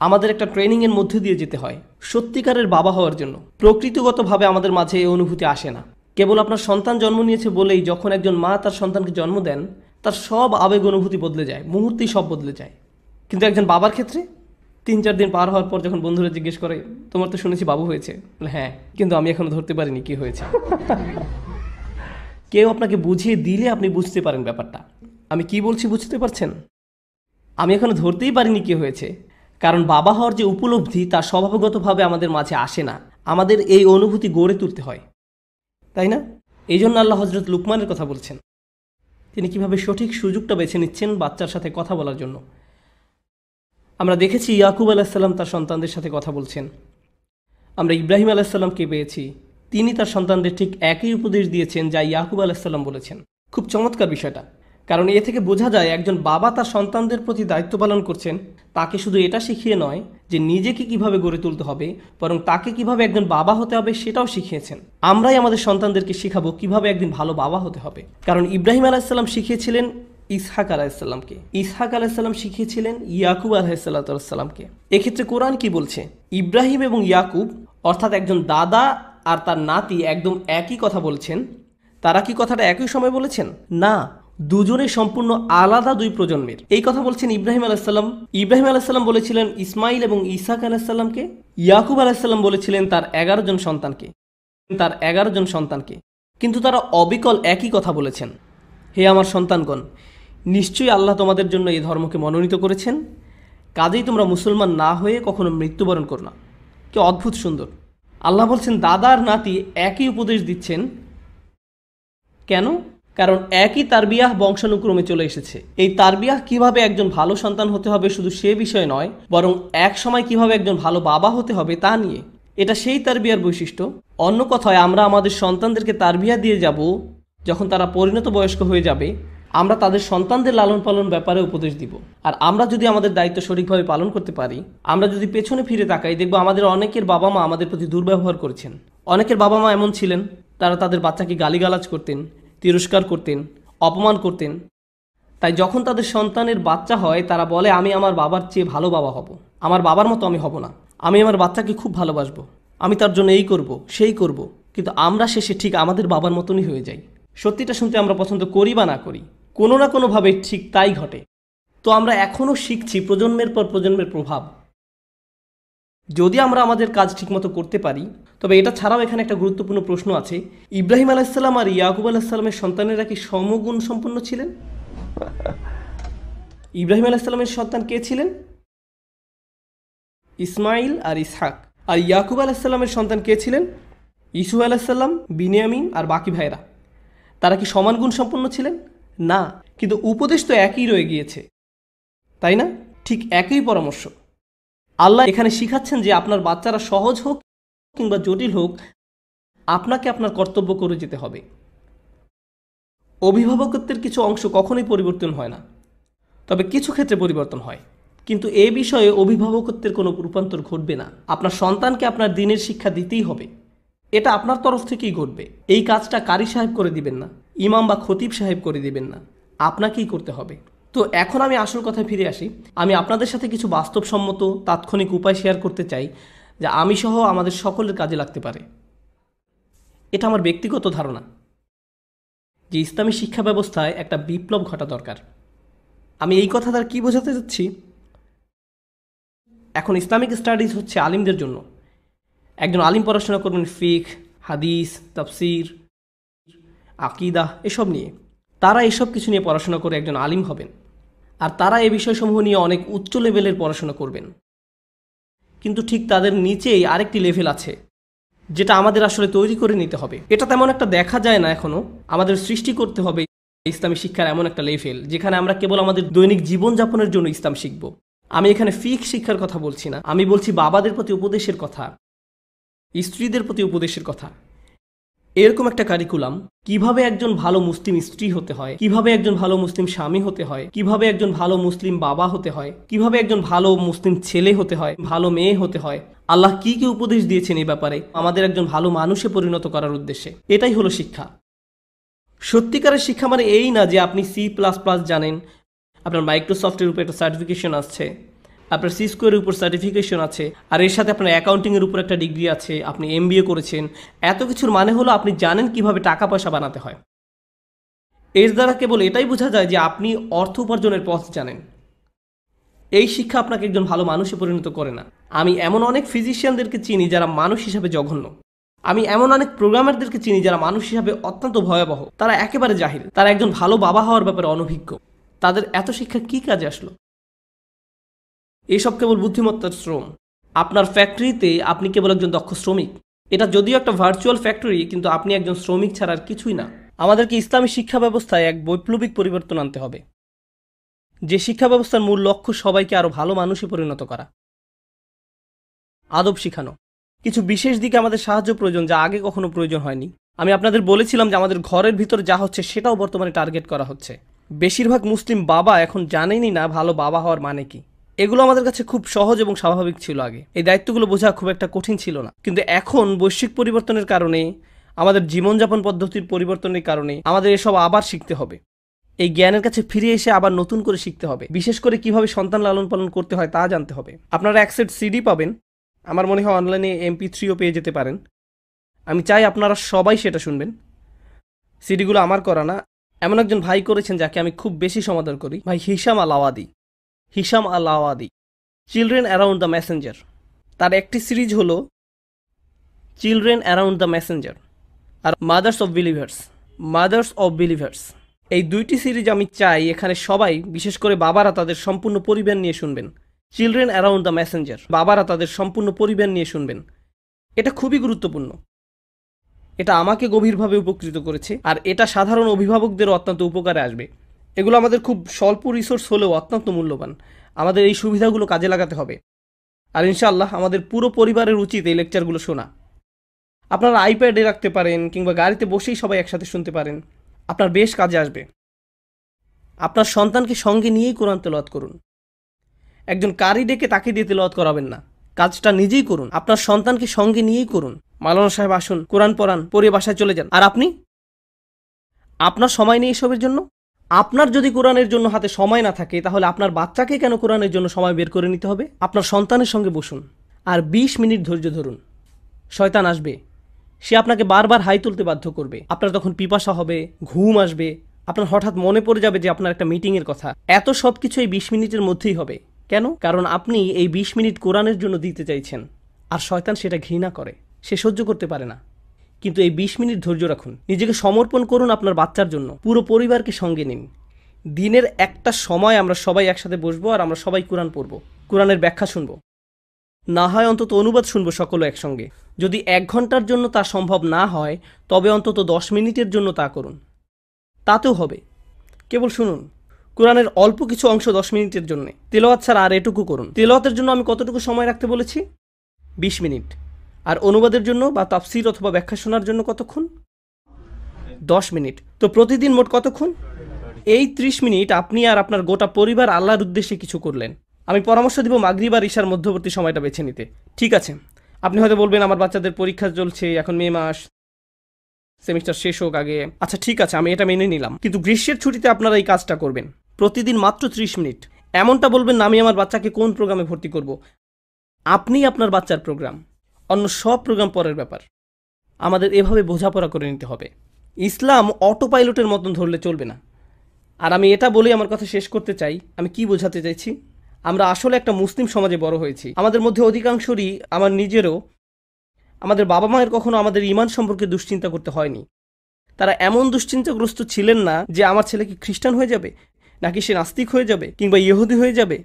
আমাদের একটা ট্রেনিংয়ের মধ্যে দিয়ে যেতে হয় সত্যিকারের বাবা হওয়ার জন্য প্রকৃতিগতভাবে আমাদের মাঝে এই অনুভূতি আসে না কেবল আপনার সন্তান জন্ম নিয়েছে বলেই যখন একজন মা তার সন্তানকে জন্ম দেন তার সব আবেগ অনুভূতি বদলে যায় মুহূর্তেই সব বদলে যায় কিন্তু একজন বাবার ক্ষেত্রে তিন চার দিন পার হওয়ার পর যখন বন্ধুরা জিজ্ঞেস করে তোমার তো শুনেছি বাবু হয়েছে হ্যাঁ কিন্তু আমি এখনও ধরতে পারিনি কি হয়েছে কেউ আপনাকে বুঝিয়ে দিলে আপনি বুঝতে পারেন ব্যাপারটা আমি কি বলছি বুঝতে পারছেন আমি এখনও ধরতেই পারিনি কি হয়েছে কারণ বাবা হওয়ার যে উপলব্ধি তা স্বভাবগতভাবে আমাদের মাঝে আসে না আমাদের এই অনুভূতি গড়ে তুলতে হয় তাই না এই জন্য আল্লাহ হজরত লুকমানের কথা বলছেন তিনি কিভাবে সঠিক সুযোগটা বেছে নিচ্ছেন বাচ্চার সাথে কথা বলার জন্য আমরা দেখেছি ইয়াকুব আলাহিসাল্লাম তার সন্তানদের সাথে কথা বলছেন আমরা ইব্রাহিম আলাহিসাল্লামকে পেয়েছি তিনি তার সন্তানদের ঠিক একই উপদেশ দিয়েছেন যা ইয়াকুব আলাহিসাল্লাম বলেছেন খুব চমৎকার বিষয়টা কারণ এ থেকে বোঝা যায় একজন বাবা তার সন্তানদের প্রতি দায়িত্ব পালন করছেন তাকে শুধু এটা শিখিয়ে নয় যে নিজেকে কিভাবে গড়ে তুলতে হবে বরং তাকে কিভাবে একজন বাবা হতে হবে সেটাও শিখিয়েছেন আমরাই আমাদের সন্তানদেরকে শিখাবো কিভাবে একদিন ভালো বাবা হতে হবে কারণ ইব্রাহিম আলাহিসাল্লাম শিখিয়েছিলেন ইসহাক আলাহিসাল্লামকে ইসহাক আলাহিসাল্লাম শিখিয়েছিলেন ইয়াকুব আলাহিসাল্লাতামকে এক্ষেত্রে কোরআন কি বলছে ইব্রাহিম এবং ইয়াকুব অর্থাৎ একজন দাদা আর তার নাতি একদম একই কথা বলছেন তারা কি কথাটা একই সময় বলেছেন না দুজনেই সম্পূর্ণ আলাদা দুই প্রজন্মের এই কথা বলছেন ইব্রাহিম আলাহিসাল্লাম ইব্রাহিম আলাহিসাল্লাম বলেছিলেন ইসমাইল এবং ইসাক আলাহিসাল্লামকে ইয়াকুব আলাহিসাল্লাম বলেছিলেন তার এগারো জন সন্তানকে তার এগারো জন সন্তানকে কিন্তু তারা অবিকল একই কথা বলেছেন হে আমার সন্তানগণ নিশ্চয়ই আল্লাহ তোমাদের জন্য এই ধর্মকে মনোনীত করেছেন কাজেই তোমরা মুসলমান না হয়ে কখনো মৃত্যুবরণ করো না কি অদ্ভুত সুন্দর আল্লাহ বলছেন দাদার নাতি একই উপদেশ দিচ্ছেন কেন কারণ একই তারবিয়াহ বংশানুক্রমে চলে এসেছে এই তারবিয়াহ কিভাবে একজন ভালো সন্তান হতে হবে শুধু সে বিষয় নয় বরং এক সময় কিভাবে একজন ভালো বাবা হতে হবে তা নিয়ে এটা সেই তারবিয়ার বৈশিষ্ট্য অন্য কথায় আমরা আমাদের সন্তানদেরকে তারবিয়া দিয়ে যাব যখন তারা পরিণত বয়স্ক হয়ে যাবে আমরা তাদের সন্তানদের লালন পালন ব্যাপারে উপদেশ দিব আর আমরা যদি আমাদের দায়িত্ব সঠিকভাবে পালন করতে পারি আমরা যদি পেছনে ফিরে তাকাই দেখব আমাদের অনেকের বাবা মা আমাদের প্রতি দুর্ব্যবহার করেছেন অনেকের বাবা মা এমন ছিলেন তারা তাদের বাচ্চাকে গালিগালাজ করতেন তিরস্কার করতেন অপমান করতেন তাই যখন তাদের সন্তানের বাচ্চা হয় তারা বলে আমি আমার বাবার চেয়ে ভালো বাবা হব আমার বাবার মতো আমি হব না আমি আমার বাচ্চাকে খুব ভালোবাসবো আমি তার জন্য এই করব সেই করব কিন্তু আমরা শেষে ঠিক আমাদের বাবার মতনই হয়ে যাই সত্যিটা শুনতে আমরা পছন্দ করি বা না করি কোনো না কোনোভাবে ঠিক তাই ঘটে তো আমরা এখনও শিখছি প্রজন্মের পর প্রজন্মের প্রভাব যদি আমরা আমাদের কাজ ঠিকমতো করতে পারি তবে এটা ছাড়াও এখানে একটা গুরুত্বপূর্ণ প্রশ্ন আছে ইব্রাহিম আলাইসাল্লাম আর ইয়াকুব আলাহিসাল্লামের সন্তানেরা কি সমগুণ সম্পন্ন ছিলেন ইব্রাহিম আলাইসাল্লামের সন্তান কে ছিলেন ইসমাইল আর ইসহাক আর ইয়াকুব আলাইসাল্লামের সন্তান কে ছিলেন ইসু আলাহিসাল্লাম বিনিয়ামিন আর বাকি ভাইরা তারা কি সমান গুণ সম্পন্ন ছিলেন না কিন্তু উপদেশ তো একই রয়ে গিয়েছে তাই না ঠিক একই পরামর্শ আল্লাহ এখানে শিখাচ্ছেন যে আপনার বাচ্চারা সহজ হোক কিংবা জটিল হোক আপনাকে আপনার কর্তব্য করে যেতে হবে অভিভাবকত্বের কিছু অংশ কখনোই পরিবর্তন হয় না তবে কিছু ক্ষেত্রে পরিবর্তন হয় কিন্তু এ বিষয়ে অভিভাবকত্বের কোনো রূপান্তর ঘটবে না আপনার সন্তানকে আপনার দিনের শিক্ষা দিতেই হবে এটা আপনার তরফ থেকেই ঘটবে এই কাজটা কারি সাহেব করে দিবেন না ইমাম বা খতিব সাহেব করে দিবেন না আপনাকেই করতে হবে তো এখন আমি আসল কথায় ফিরে আসি আমি আপনাদের সাথে কিছু বাস্তবসম্মত তাৎক্ষণিক উপায় শেয়ার করতে চাই যা আমি সহ আমাদের সকলের কাজে লাগতে পারে এটা আমার ব্যক্তিগত ধারণা যে ইসলামী শিক্ষা ব্যবস্থায় একটা বিপ্লব ঘটা দরকার আমি এই কথা দ্বারা কী বোঝাতে যাচ্ছি এখন ইসলামিক স্টাডিজ হচ্ছে আলিমদের জন্য একজন আলিম পড়াশোনা করবেন ফিক হাদিস তাফসির আকিদা এসব নিয়ে তারা এসব কিছু নিয়ে পড়াশোনা করে একজন আলিম হবেন আর তারা এই বিষয়সমূহ নিয়ে অনেক উচ্চ লেভেলের পড়াশোনা করবেন কিন্তু ঠিক তাদের নিচেই আরেকটি লেভেল আছে যেটা আমাদের আসলে তৈরি করে নিতে হবে এটা তেমন একটা দেখা যায় না এখনও আমাদের সৃষ্টি করতে হবে ইসলামী শিক্ষার এমন একটা লেভেল যেখানে আমরা কেবল আমাদের দৈনিক জীবনযাপনের জন্য ইসলাম শিখব আমি এখানে ফিক শিক্ষার কথা বলছি না আমি বলছি বাবাদের প্রতি উপদেশের কথা স্ত্রীদের প্রতি উপদেশের কথা এরকম একটা কারিকুলাম কিভাবে একজন ভালো মুসলিম স্ত্রী হতে হয় কিভাবে একজন ভালো মুসলিম স্বামী হতে হয় কিভাবে একজন ভালো মুসলিম বাবা হতে হয় কিভাবে একজন ভালো মুসলিম ছেলে হতে হয় ভালো মেয়ে হতে হয় আল্লাহ কি কি উপদেশ দিয়েছেন এই ব্যাপারে আমাদের একজন ভালো মানুষে পরিণত করার উদ্দেশ্যে এটাই হলো শিক্ষা সত্যিকারের শিক্ষা মানে এই না যে আপনি সি প্লাস প্লাস জানেন আপনার মাইক্রোসফটের উপরে একটা সার্টিফিকেশন আসছে আপনার সিসকো এর উপর সার্টিফিকেশন আছে আর এর সাথে আপনার অ্যাকাউন্টিংয়ের উপর একটা ডিগ্রি আছে আপনি এম করেছেন এত কিছুর মানে হলো আপনি জানেন কিভাবে টাকা পয়সা বানাতে হয় এর দ্বারা কেবল এটাই বোঝা যায় যে আপনি অর্থ উপার্জনের পথ জানেন এই শিক্ষা আপনাকে একজন ভালো মানুষে পরিণত করে না আমি এমন অনেক ফিজিশিয়ানদেরকে চিনি যারা মানুষ হিসাবে জঘন্য আমি এমন অনেক প্রোগ্রামারদেরকে চিনি যারা মানুষ হিসাবে অত্যন্ত ভয়াবহ তারা একেবারে জাহিল তারা একজন ভালো বাবা হওয়ার ব্যাপারে অনভিজ্ঞ তাদের এত শিক্ষা কী কাজে আসলো এসব কেবল বুদ্ধিমত্তার শ্রম আপনার ফ্যাক্টরিতে আপনি কেবল একজন দক্ষ শ্রমিক এটা যদিও একটা ভার্চুয়াল ফ্যাক্টরি কিন্তু আপনি একজন শ্রমিক ছাড়ার কিছুই না আমাদেরকে ইসলামী শিক্ষা ব্যবস্থায় এক বৈপ্লবিক পরিবর্তন আনতে হবে যে শিক্ষা ব্যবস্থার মূল লক্ষ্য সবাইকে আরও ভালো মানুষে পরিণত করা আদব শিখানো কিছু বিশেষ দিকে আমাদের সাহায্য প্রয়োজন যা আগে কখনো প্রয়োজন হয়নি আমি আপনাদের বলেছিলাম যে আমাদের ঘরের ভিতর যা হচ্ছে সেটাও বর্তমানে টার্গেট করা হচ্ছে বেশিরভাগ মুসলিম বাবা এখন জানেনই না ভালো বাবা হওয়ার মানে কি এগুলো আমাদের কাছে খুব সহজ এবং স্বাভাবিক ছিল আগে এই দায়িত্বগুলো বোঝা খুব একটা কঠিন ছিল না কিন্তু এখন বৈশ্বিক পরিবর্তনের কারণে আমাদের জীবনযাপন পদ্ধতির পরিবর্তনের কারণে আমাদের এসব আবার শিখতে হবে এই জ্ঞানের কাছে ফিরে এসে আবার নতুন করে শিখতে হবে বিশেষ করে কিভাবে সন্তান লালন পালন করতে হয় তা জানতে হবে আপনারা এক সিডি পাবেন আমার মনে হয় অনলাইনে এমপি থ্রিও পেয়ে যেতে পারেন আমি চাই আপনারা সবাই সেটা শুনবেন সিডিগুলো আমার করা না এমন একজন ভাই করেছেন যাকে আমি খুব বেশি সমাদর করি ভাই Hisham Alawadi Hisham Al Awadi children around the messenger তার একটি সিরিজ হল চিলড্রেন অ্যারাউন্ড দ্য মেসেঞ্জার আর mothers of believers mothers of believers এই দুইটি সিরিজ আমি চাই এখানে সবাই বিশেষ করে বাবারা তাদের সম্পূর্ণ পরিবার নিয়ে শুনবেন চিলড্রেন অ্যারাউন্ড দ্য মেসেঞ্জার বাবারা তাদের সম্পূর্ণ পরিবার নিয়ে শুনবেন এটা খুবই গুরুত্বপূর্ণ এটা আমাকে গভীরভাবে উপকৃত করেছে আর এটা সাধারণ অভিভাবকদেরও অত্যন্ত উপকারে আসবে এগুলো আমাদের খুব স্বল্প রিসোর্স হলেও অত্যন্ত মূল্যবান আমাদের এই সুবিধাগুলো কাজে লাগাতে হবে আর ইনশাআল্লাহ আমাদের পুরো পরিবারের উচিত এই লেকচারগুলো শোনা আপনারা আইপ্যাডে রাখতে পারেন কিংবা গাড়িতে বসেই সবাই একসাথে শুনতে পারেন আপনার বেশ কাজে আসবে আপনার সন্তানকে সঙ্গে নিয়েই কোরআন তেলওয়াত করুন একজন কারি ডেকে তাকে দিয়ে তেলওয়াত করাবেন না কাজটা নিজেই করুন আপনার সন্তানকে সঙ্গে নিয়েই করুন মালানা সাহেব আসুন কোরআন পড়ান পড়িয়ে বাসায় চলে যান আর আপনি আপনার সময় নেই এসবের জন্য আপনার যদি কোরআনের জন্য হাতে সময় না থাকে তাহলে আপনার বাচ্চাকে কেন কোরআনের জন্য সময় বের করে নিতে হবে আপনার সন্তানের সঙ্গে বসুন আর ২০ মিনিট ধৈর্য ধরুন শয়তান আসবে সে আপনাকে বারবার হাই তুলতে বাধ্য করবে আপনার তখন পিপাসা হবে ঘুম আসবে আপনার হঠাৎ মনে পড়ে যাবে যে আপনার একটা মিটিংয়ের কথা এত সব কিছু এই বিশ মিনিটের মধ্যেই হবে কেন কারণ আপনি এই বিশ মিনিট কোরআনের জন্য দিতে চাইছেন আর শয়তান সেটা ঘৃণা করে সে সহ্য করতে পারে না কিন্তু এই বিশ মিনিট ধৈর্য রাখুন নিজেকে সমর্পণ করুন আপনার বাচ্চার জন্য পুরো পরিবারকে সঙ্গে নিন দিনের একটা সময় আমরা সবাই একসাথে বসবো আর আমরা সবাই কোরআন পড়ব কোরআনের ব্যাখ্যা শুনবো না হয় অন্তত অনুবাদ শুনবো সকলে একসঙ্গে যদি এক ঘন্টার জন্য তা সম্ভব না হয় তবে অন্তত দশ মিনিটের জন্য তা করুন তাতেও হবে কেবল শুনুন কোরআনের অল্প কিছু অংশ দশ মিনিটের জন্য তেলোয়াত ছাড়া আর এটুকু করুন তেলোয়াতের জন্য আমি কতটুকু সময় রাখতে বলেছি বিশ মিনিট আর অনুবাদের জন্য বা তাফসির অথবা ব্যাখ্যা শোনার জন্য কতক্ষণ দশ মিনিট তো প্রতিদিন মোট কতক্ষণ এই ত্রিশ মিনিট আপনি আর আপনার গোটা পরিবার আল্লাহর উদ্দেশ্যে কিছু করলেন আমি পরামর্শ দিব মাগরিব আর ঈশার মধ্যবর্তী সময়টা বেছে নিতে ঠিক আছে আপনি হয়তো বলবেন আমার বাচ্চাদের পরীক্ষা চলছে এখন মে মাস সেমিস্টার শেষ হোক আগে আচ্ছা ঠিক আছে আমি এটা মেনে নিলাম কিন্তু গ্রীষ্মের ছুটিতে আপনারা এই কাজটা করবেন প্রতিদিন মাত্র ত্রিশ মিনিট এমনটা বলবেন না আমি আমার বাচ্চাকে কোন প্রোগ্রামে ভর্তি করব আপনি আপনার বাচ্চার প্রোগ্রাম অন্য সব প্রোগ্রাম পরের ব্যাপার আমাদের এভাবে বোঝাপড়া করে নিতে হবে ইসলাম অটো পাইলটের মতন ধরলে চলবে না আর আমি এটা বলেই আমার কথা শেষ করতে চাই আমি কি বোঝাতে চাইছি আমরা আসলে একটা মুসলিম সমাজে বড় হয়েছি আমাদের মধ্যে অধিকাংশরই আমার নিজেরও আমাদের বাবা মায়ের কখনো আমাদের ইমান সম্পর্কে দুশ্চিন্তা করতে হয়নি তারা এমন দুশ্চিন্তাগ্রস্ত ছিলেন না যে আমার ছেলে কি খ্রিস্টান হয়ে যাবে নাকি সে নাস্তিক হয়ে যাবে কিংবা ইহুদি হয়ে যাবে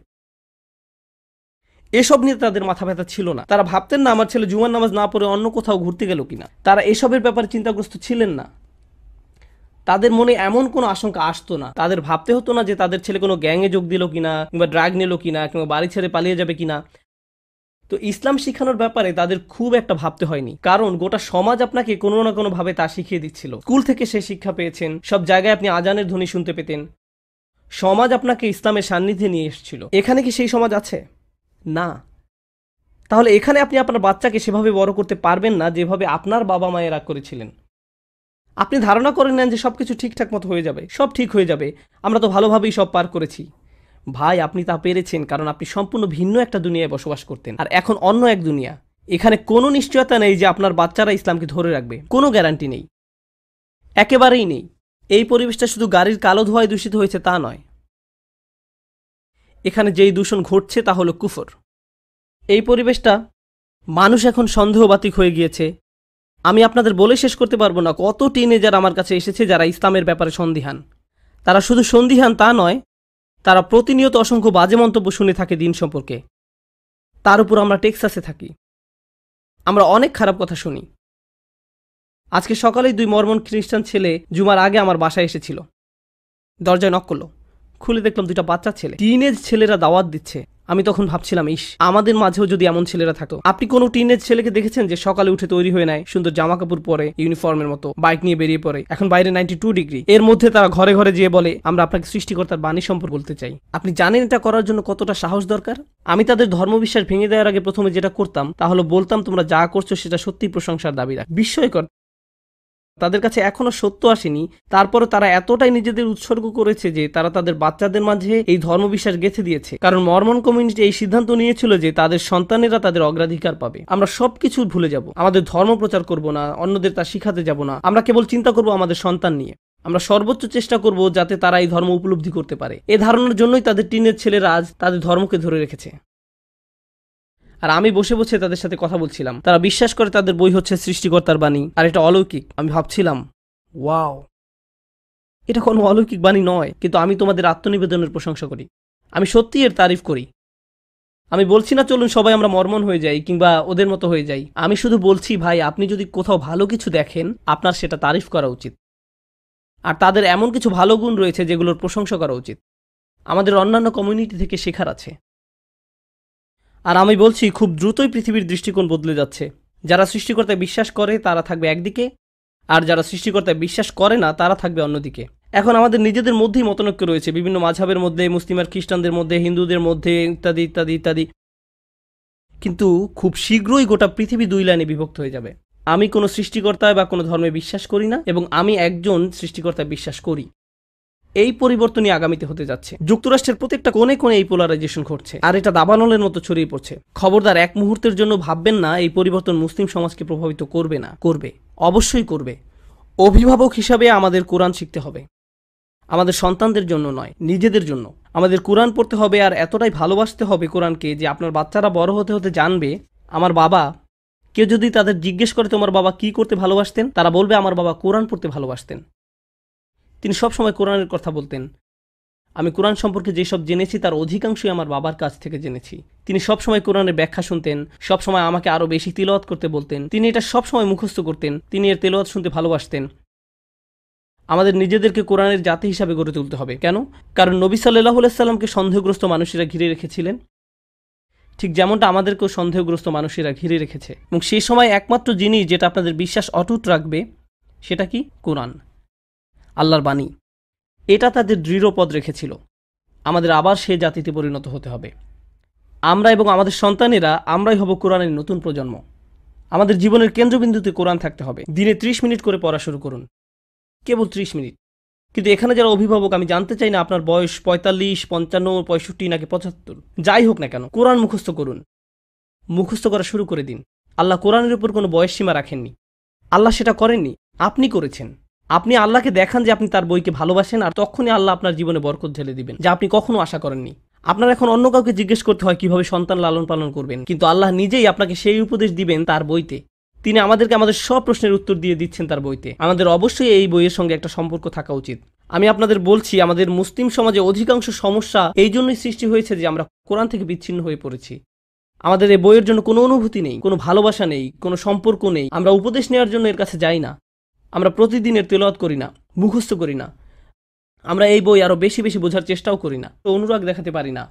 এসব নিয়ে তাদের মাথা ব্যথা ছিল না তারা ভাবতেন না আমার ছেলে জুমার নামাজ না পড়ে অন্য কোথাও ঘুরতে গেল কিনা তারা এসবের ব্যাপারে চিন্তাগ্রস্ত ছিলেন না তাদের মনে এমন কোনো আশঙ্কা আসতো না তাদের ভাবতে হতো না যে তাদের ছেলে কোনো গ্যাংয়ে যোগ দিল কিনা কিংবা ড্রাগ নিল কিনা কিংবা বাড়ি ছেড়ে পালিয়ে যাবে কিনা তো ইসলাম শিখানোর ব্যাপারে তাদের খুব একটা ভাবতে হয়নি কারণ গোটা সমাজ আপনাকে কোনো না কোনোভাবে তা শিখিয়ে দিচ্ছিল স্কুল থেকে সে শিক্ষা পেয়েছেন সব জায়গায় আপনি আজানের ধ্বনি শুনতে পেতেন সমাজ আপনাকে ইসলামের সান্নিধ্যে নিয়ে এসেছিল এখানে কি সেই সমাজ আছে না তাহলে এখানে আপনি আপনার বাচ্চাকে সেভাবে বড় করতে পারবেন না যেভাবে আপনার বাবা মায়েরা করেছিলেন আপনি ধারণা করে নেন যে সব কিছু ঠিকঠাক মতো হয়ে যাবে সব ঠিক হয়ে যাবে আমরা তো ভালোভাবেই সব পার করেছি ভাই আপনি তা পেরেছেন কারণ আপনি সম্পূর্ণ ভিন্ন একটা দুনিয়ায় বসবাস করতেন আর এখন অন্য এক দুনিয়া এখানে কোনো নিশ্চয়তা নেই যে আপনার বাচ্চারা ইসলামকে ধরে রাখবে কোনো গ্যারান্টি নেই একেবারেই নেই এই পরিবেশটা শুধু গাড়ির কালো ধোয়ায় দূষিত হয়েছে তা নয় এখানে যেই দূষণ ঘটছে তা হলো কুফর এই পরিবেশটা মানুষ এখন সন্দেহবাতিক হয়ে গিয়েছে আমি আপনাদের বলে শেষ করতে পারবো না কত টিনেজার আমার কাছে এসেছে যারা ইসলামের ব্যাপারে সন্দিহান তারা শুধু সন্দিহান তা নয় তারা প্রতিনিয়ত অসংখ্য বাজে মন্তব্য শুনে থাকে দিন সম্পর্কে তার উপর আমরা টেক্সাসে থাকি আমরা অনেক খারাপ কথা শুনি আজকে সকালেই দুই মর্মন খ্রিস্টান ছেলে জুমার আগে আমার বাসায় এসেছিল দরজায় নক করলো খুলে দেখলাম দুটা বাচ্চা ছেলে টিনেজ ছেলেরা দাওয়াত দিচ্ছে আমি তখন ভাবছিলাম ইস আমাদের মাঝেও যদি এমন ছেলেরা থাকতো আপনি কোনো টিনেজ ছেলেকে দেখেছেন যে সকালে উঠে তৈরি হয়ে নেয় সুন্দর জামা কাপড় পরে ইউনিফর্মের মতো বাইক নিয়ে বেরিয়ে পড়ে এখন বাইরে নাইনটি টু ডিগ্রি এর মধ্যে তারা ঘরে ঘরে যেয়ে বলে আমরা আপনাকে সৃষ্টিকর্তার বাণী সম্পর্কে বলতে চাই আপনি জানেন এটা করার জন্য কতটা সাহস দরকার আমি তাদের ধর্মবিশ্বাস ভেঙে দেওয়ার আগে প্রথমে যেটা করতাম তাহলে বলতাম তোমরা যা করছো সেটা সত্যি প্রশংসার দাবি রাখ বিস্ময়কর তাদের কাছে এখনও সত্য আসেনি তারপরও তারা এতটাই নিজেদের উৎসর্গ করেছে যে তারা তাদের বাচ্চাদের মাঝে এই ধর্মবিশ্বাস গেঁথে দিয়েছে কারণ মর্মন কমিউনিটি এই সিদ্ধান্ত নিয়েছিল যে তাদের সন্তানেরা তাদের অগ্রাধিকার পাবে আমরা সব কিছু ভুলে যাব আমাদের ধর্ম প্রচার করব না অন্যদের তা শিখাতে যাব না আমরা কেবল চিন্তা করব আমাদের সন্তান নিয়ে আমরা সর্বোচ্চ চেষ্টা করব যাতে তারা এই ধর্ম উপলব্ধি করতে পারে এ ধারণার জন্যই তাদের টিনের ছেলেরা আজ তাদের ধর্মকে ধরে রেখেছে আর আমি বসে বসে তাদের সাথে কথা বলছিলাম তারা বিশ্বাস করে তাদের বই হচ্ছে সৃষ্টিকর্তার বাণী আর এটা অলৌকিক আমি ভাবছিলাম ওয়াও এটা কোনো অলৌকিক বাণী নয় কিন্তু আমি তোমাদের আত্মনিবেদনের প্রশংসা করি আমি সত্যি এর তারিফ করি আমি বলছি না চলুন সবাই আমরা মর্মন হয়ে যাই কিংবা ওদের মতো হয়ে যাই আমি শুধু বলছি ভাই আপনি যদি কোথাও ভালো কিছু দেখেন আপনার সেটা তারিফ করা উচিত আর তাদের এমন কিছু ভালো গুণ রয়েছে যেগুলোর প্রশংসা করা উচিত আমাদের অন্যান্য কমিউনিটি থেকে শেখার আছে আর আমি বলছি খুব দ্রুতই পৃথিবীর দৃষ্টিকোণ বদলে যাচ্ছে যারা সৃষ্টিকর্তায় বিশ্বাস করে তারা থাকবে একদিকে আর যারা সৃষ্টিকর্তায় বিশ্বাস করে না তারা থাকবে অন্যদিকে এখন আমাদের নিজেদের মধ্যেই মতনৈক্য রয়েছে বিভিন্ন মাঝহের মধ্যে মুসলিম আর খ্রিস্টানদের মধ্যে হিন্দুদের মধ্যে ইত্যাদি ইত্যাদি ইত্যাদি কিন্তু খুব শীঘ্রই গোটা পৃথিবী দুই লাইনে বিভক্ত হয়ে যাবে আমি কোনো সৃষ্টিকর্তায় বা কোনো ধর্মে বিশ্বাস করি না এবং আমি একজন সৃষ্টিকর্তায় বিশ্বাস করি এই পরিবর্তনই আগামীতে হতে যাচ্ছে যুক্তরাষ্ট্রের প্রত্যেকটা কোণে কোণে এই পোলারাইজেশন ঘটছে আর এটা দাবানলের মতো ছড়িয়ে পড়ছে খবরদার এক মুহূর্তের জন্য ভাববেন না এই পরিবর্তন মুসলিম সমাজকে প্রভাবিত করবে না করবে অবশ্যই করবে অভিভাবক হিসাবে আমাদের কোরআন শিখতে হবে আমাদের সন্তানদের জন্য নয় নিজেদের জন্য আমাদের কোরআন পড়তে হবে আর এতটাই ভালোবাসতে হবে কোরআনকে যে আপনার বাচ্চারা বড় হতে হতে জানবে আমার বাবা কেউ যদি তাদের জিজ্ঞেস করে তোমার বাবা কি করতে ভালোবাসতেন তারা বলবে আমার বাবা কোরআন পড়তে ভালোবাসতেন তিনি সবসময় কোরআনের কথা বলতেন আমি কোরআন সম্পর্কে যেসব জেনেছি তার অধিকাংশই আমার বাবার কাছ থেকে জেনেছি তিনি সবসময় কোরআনের ব্যাখ্যা শুনতেন সবসময় আমাকে আরও বেশি তেলওয়াত করতে বলতেন তিনি এটা সবসময় মুখস্থ করতেন তিনি এর তেলওয়াত শুনতে ভালোবাসতেন আমাদের নিজেদেরকে কোরআনের জাতি হিসাবে গড়ে তুলতে হবে কেন কারণ নবী সাল্লাহ সাল্লামকে সন্দেহগ্রস্ত মানুষেরা ঘিরে রেখেছিলেন ঠিক যেমনটা আমাদেরকেও সন্দেহগ্রস্ত মানুষেরা ঘিরে রেখেছে এবং সেই সময় একমাত্র জিনিস যেটা আপনাদের বিশ্বাস অটুট রাখবে সেটা কি কোরআন আল্লাহর বাণী এটা তাদের দৃঢ় পদ রেখেছিল আমাদের আবার সে জাতিতে পরিণত হতে হবে আমরা এবং আমাদের সন্তানেরা আমরাই হব কোরআনের নতুন প্রজন্ম আমাদের জীবনের কেন্দ্রবিন্দুতে কোরআন থাকতে হবে দিনে ত্রিশ মিনিট করে পড়া শুরু করুন কেবল ত্রিশ মিনিট কিন্তু এখানে যারা অভিভাবক আমি জানতে চাই না আপনার বয়স পঁয়তাল্লিশ পঞ্চান্ন পঁয়ষট্টি নাকি পঁচাত্তর যাই হোক না কেন কোরআন মুখস্থ করুন মুখস্থ করা শুরু করে দিন আল্লাহ কোরআনের উপর কোনো বয়স সীমা রাখেননি আল্লাহ সেটা করেননি আপনি করেছেন আপনি আল্লাহকে দেখান যে আপনি তার বইকে ভালোবাসেন আর তখনই আল্লাহ আপনার জীবনে বরকত ঢেলে দিবেন যা আপনি কখনো আশা করেননি আপনার এখন অন্য কাউকে জিজ্ঞেস করতে হয় কিভাবে সন্তান লালন পালন করবেন কিন্তু আল্লাহ নিজেই আপনাকে সেই উপদেশ দিবেন তার বইতে তিনি আমাদেরকে আমাদের সব প্রশ্নের উত্তর দিয়ে দিচ্ছেন তার বইতে আমাদের অবশ্যই এই বইয়ের সঙ্গে একটা সম্পর্ক থাকা উচিত আমি আপনাদের বলছি আমাদের মুসলিম সমাজে অধিকাংশ সমস্যা এই জন্যই সৃষ্টি হয়েছে যে আমরা কোরআন থেকে বিচ্ছিন্ন হয়ে পড়েছি আমাদের এই বইয়ের জন্য কোনো অনুভূতি নেই কোনো ভালোবাসা নেই কোনো সম্পর্ক নেই আমরা উপদেশ নেওয়ার জন্য এর কাছে যাই না আমরা প্রতিদিনের তেলত করি না মুখস্থ করি না আমরা এই বই আরও বেশি বেশি বোঝার চেষ্টাও করি না তো অনুরাগ দেখাতে পারি না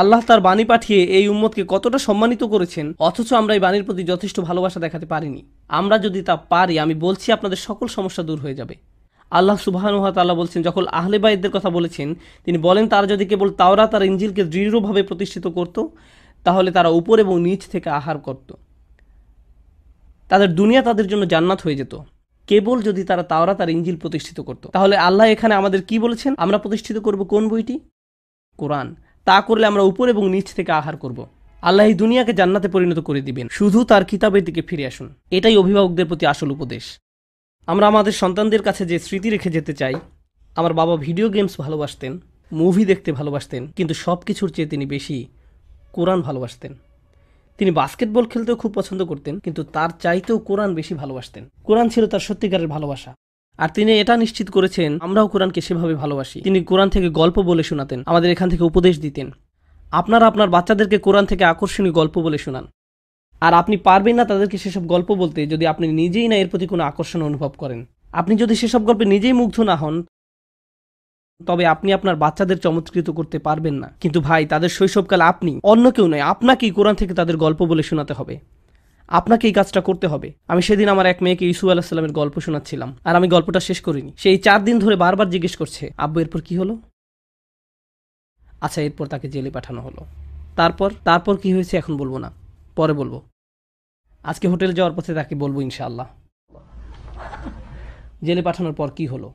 আল্লাহ তার বাণী পাঠিয়ে এই উম্মতকে কতটা সম্মানিত করেছেন অথচ আমরা এই বাণীর প্রতি যথেষ্ট ভালোবাসা দেখাতে পারিনি আমরা যদি তা পারি আমি বলছি আপনাদের সকল সমস্যা দূর হয়ে যাবে আল্লাহ সুবাহানুহাত আল্লাহ বলছেন যখন আহলেবাঈদের কথা বলেছেন তিনি বলেন তারা যদি কেবল তাওরা তার ইঞ্জিলকে দৃঢ়ভাবে প্রতিষ্ঠিত করত তাহলে তারা উপর এবং নিচ থেকে আহার করত তাদের দুনিয়া তাদের জন্য জান্নাত হয়ে যেত কেবল যদি তারা তাওরা তার ইঞ্জিল প্রতিষ্ঠিত করত তাহলে আল্লাহ এখানে আমাদের কি বলেছেন আমরা প্রতিষ্ঠিত করব কোন বইটি কোরআন তা করলে আমরা উপর এবং নিচ থেকে আহার করব আল্লাহ এই দুনিয়াকে জান্নাতে পরিণত করে দিবেন শুধু তার কিতাবের দিকে ফিরে আসুন এটাই অভিভাবকদের প্রতি আসল উপদেশ আমরা আমাদের সন্তানদের কাছে যে স্মৃতি রেখে যেতে চাই আমার বাবা ভিডিও গেমস ভালোবাসতেন মুভি দেখতে ভালোবাসতেন কিন্তু সব কিছুর চেয়ে তিনি বেশি কোরআন ভালোবাসতেন তিনি বাস্কেটবল খেলতেও খুব পছন্দ করতেন কিন্তু তার চাইতেও কোরআন বেশি ভালোবাসতেন কোরআন ছিল তার সত্যিকারের ভালোবাসা আর তিনি এটা নিশ্চিত করেছেন আমরাও কোরআনকে সেভাবে ভালোবাসি তিনি কোরআন থেকে গল্প বলে শোনাতেন আমাদের এখান থেকে উপদেশ দিতেন আপনারা আপনার বাচ্চাদেরকে কোরআন থেকে আকর্ষণীয় গল্প বলে শোনান আর আপনি পারবেন না তাদেরকে সেসব গল্প বলতে যদি আপনি নিজেই না এর প্রতি কোনো আকর্ষণ অনুভব করেন আপনি যদি সেসব গল্পে নিজেই মুগ্ধ না হন তবে আপনি আপনার বাচ্চাদের চমৎকৃত করতে পারবেন না কিন্তু ভাই তাদের শৈশবকাল আপনি অন্য কেউ নয় আপনাকেই কোরআন থেকে তাদের গল্প বলে শোনাতে হবে আপনাকে এই কাজটা করতে হবে আমি সেদিন আমার এক মেয়েকে ইসু সাল্লামের গল্প শোনাচ্ছিলাম আর আমি গল্পটা শেষ করিনি সেই চার দিন ধরে বারবার জিজ্ঞেস করছে আব্বু এরপর কি হলো আচ্ছা এরপর তাকে জেলে পাঠানো হলো তারপর তারপর কি হয়েছে এখন বলবো না পরে বলবো আজকে হোটেল যাওয়ার পথে তাকে বলবো ইনশাআল্লাহ জেলে পাঠানোর পর কি হলো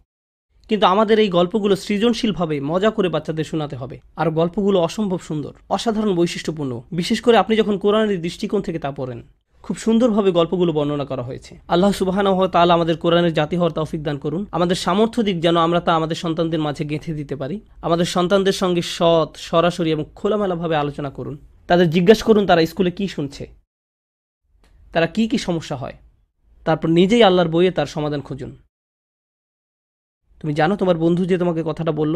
কিন্তু আমাদের এই গল্পগুলো সৃজনশীলভাবে মজা করে বাচ্চাদের শোনাতে হবে আর গল্পগুলো অসম্ভব সুন্দর অসাধারণ বৈশিষ্ট্যপূর্ণ বিশেষ করে আপনি যখন কোরআনের দৃষ্টিকোণ থেকে তা পড়েন খুব সুন্দরভাবে গল্পগুলো বর্ণনা করা হয়েছে আল্লাহ সুবাহান তালা আমাদের কোরআনের জাতি হওয়ার তৌফিক দান করুন আমাদের সামর্থ্য দিক যেন আমরা তা আমাদের সন্তানদের মাঝে গেঁথে দিতে পারি আমাদের সন্তানদের সঙ্গে সৎ সরাসরি এবং খোলামেলাভাবে আলোচনা করুন তাদের জিজ্ঞাসা করুন তারা স্কুলে কি শুনছে তারা কি কি সমস্যা হয় তারপর নিজেই আল্লাহর বইয়ে তার সমাধান খুঁজুন তুমি জানো তোমার বন্ধু যে তোমাকে কথাটা বলল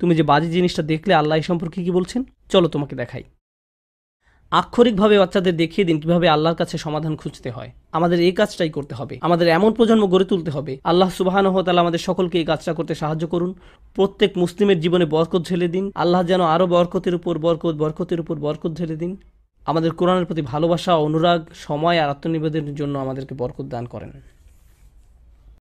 তুমি যে বাজে জিনিসটা দেখলে আল্লাহ সম্পর্কে কি বলছেন চলো তোমাকে দেখাই আক্ষরিকভাবে বাচ্চাদের দেখিয়ে দিন কিভাবে আল্লাহর কাছে সমাধান খুঁজতে হয় আমাদের এই কাজটাই করতে হবে আমাদের এমন প্রজন্ম গড়ে তুলতে হবে আল্লাহ সুবাহানহতালা আমাদের সকলকে এই কাজটা করতে সাহায্য করুন প্রত্যেক মুসলিমের জীবনে বরকত ঝেলে দিন আল্লাহ যেন আরও বরকতের উপর বরকত বরকতের উপর বরকত ঝেলে দিন আমাদের কোরআনের প্রতি ভালোবাসা অনুরাগ সময় আর আত্মনিবেদনের জন্য আমাদেরকে বরকত দান করেন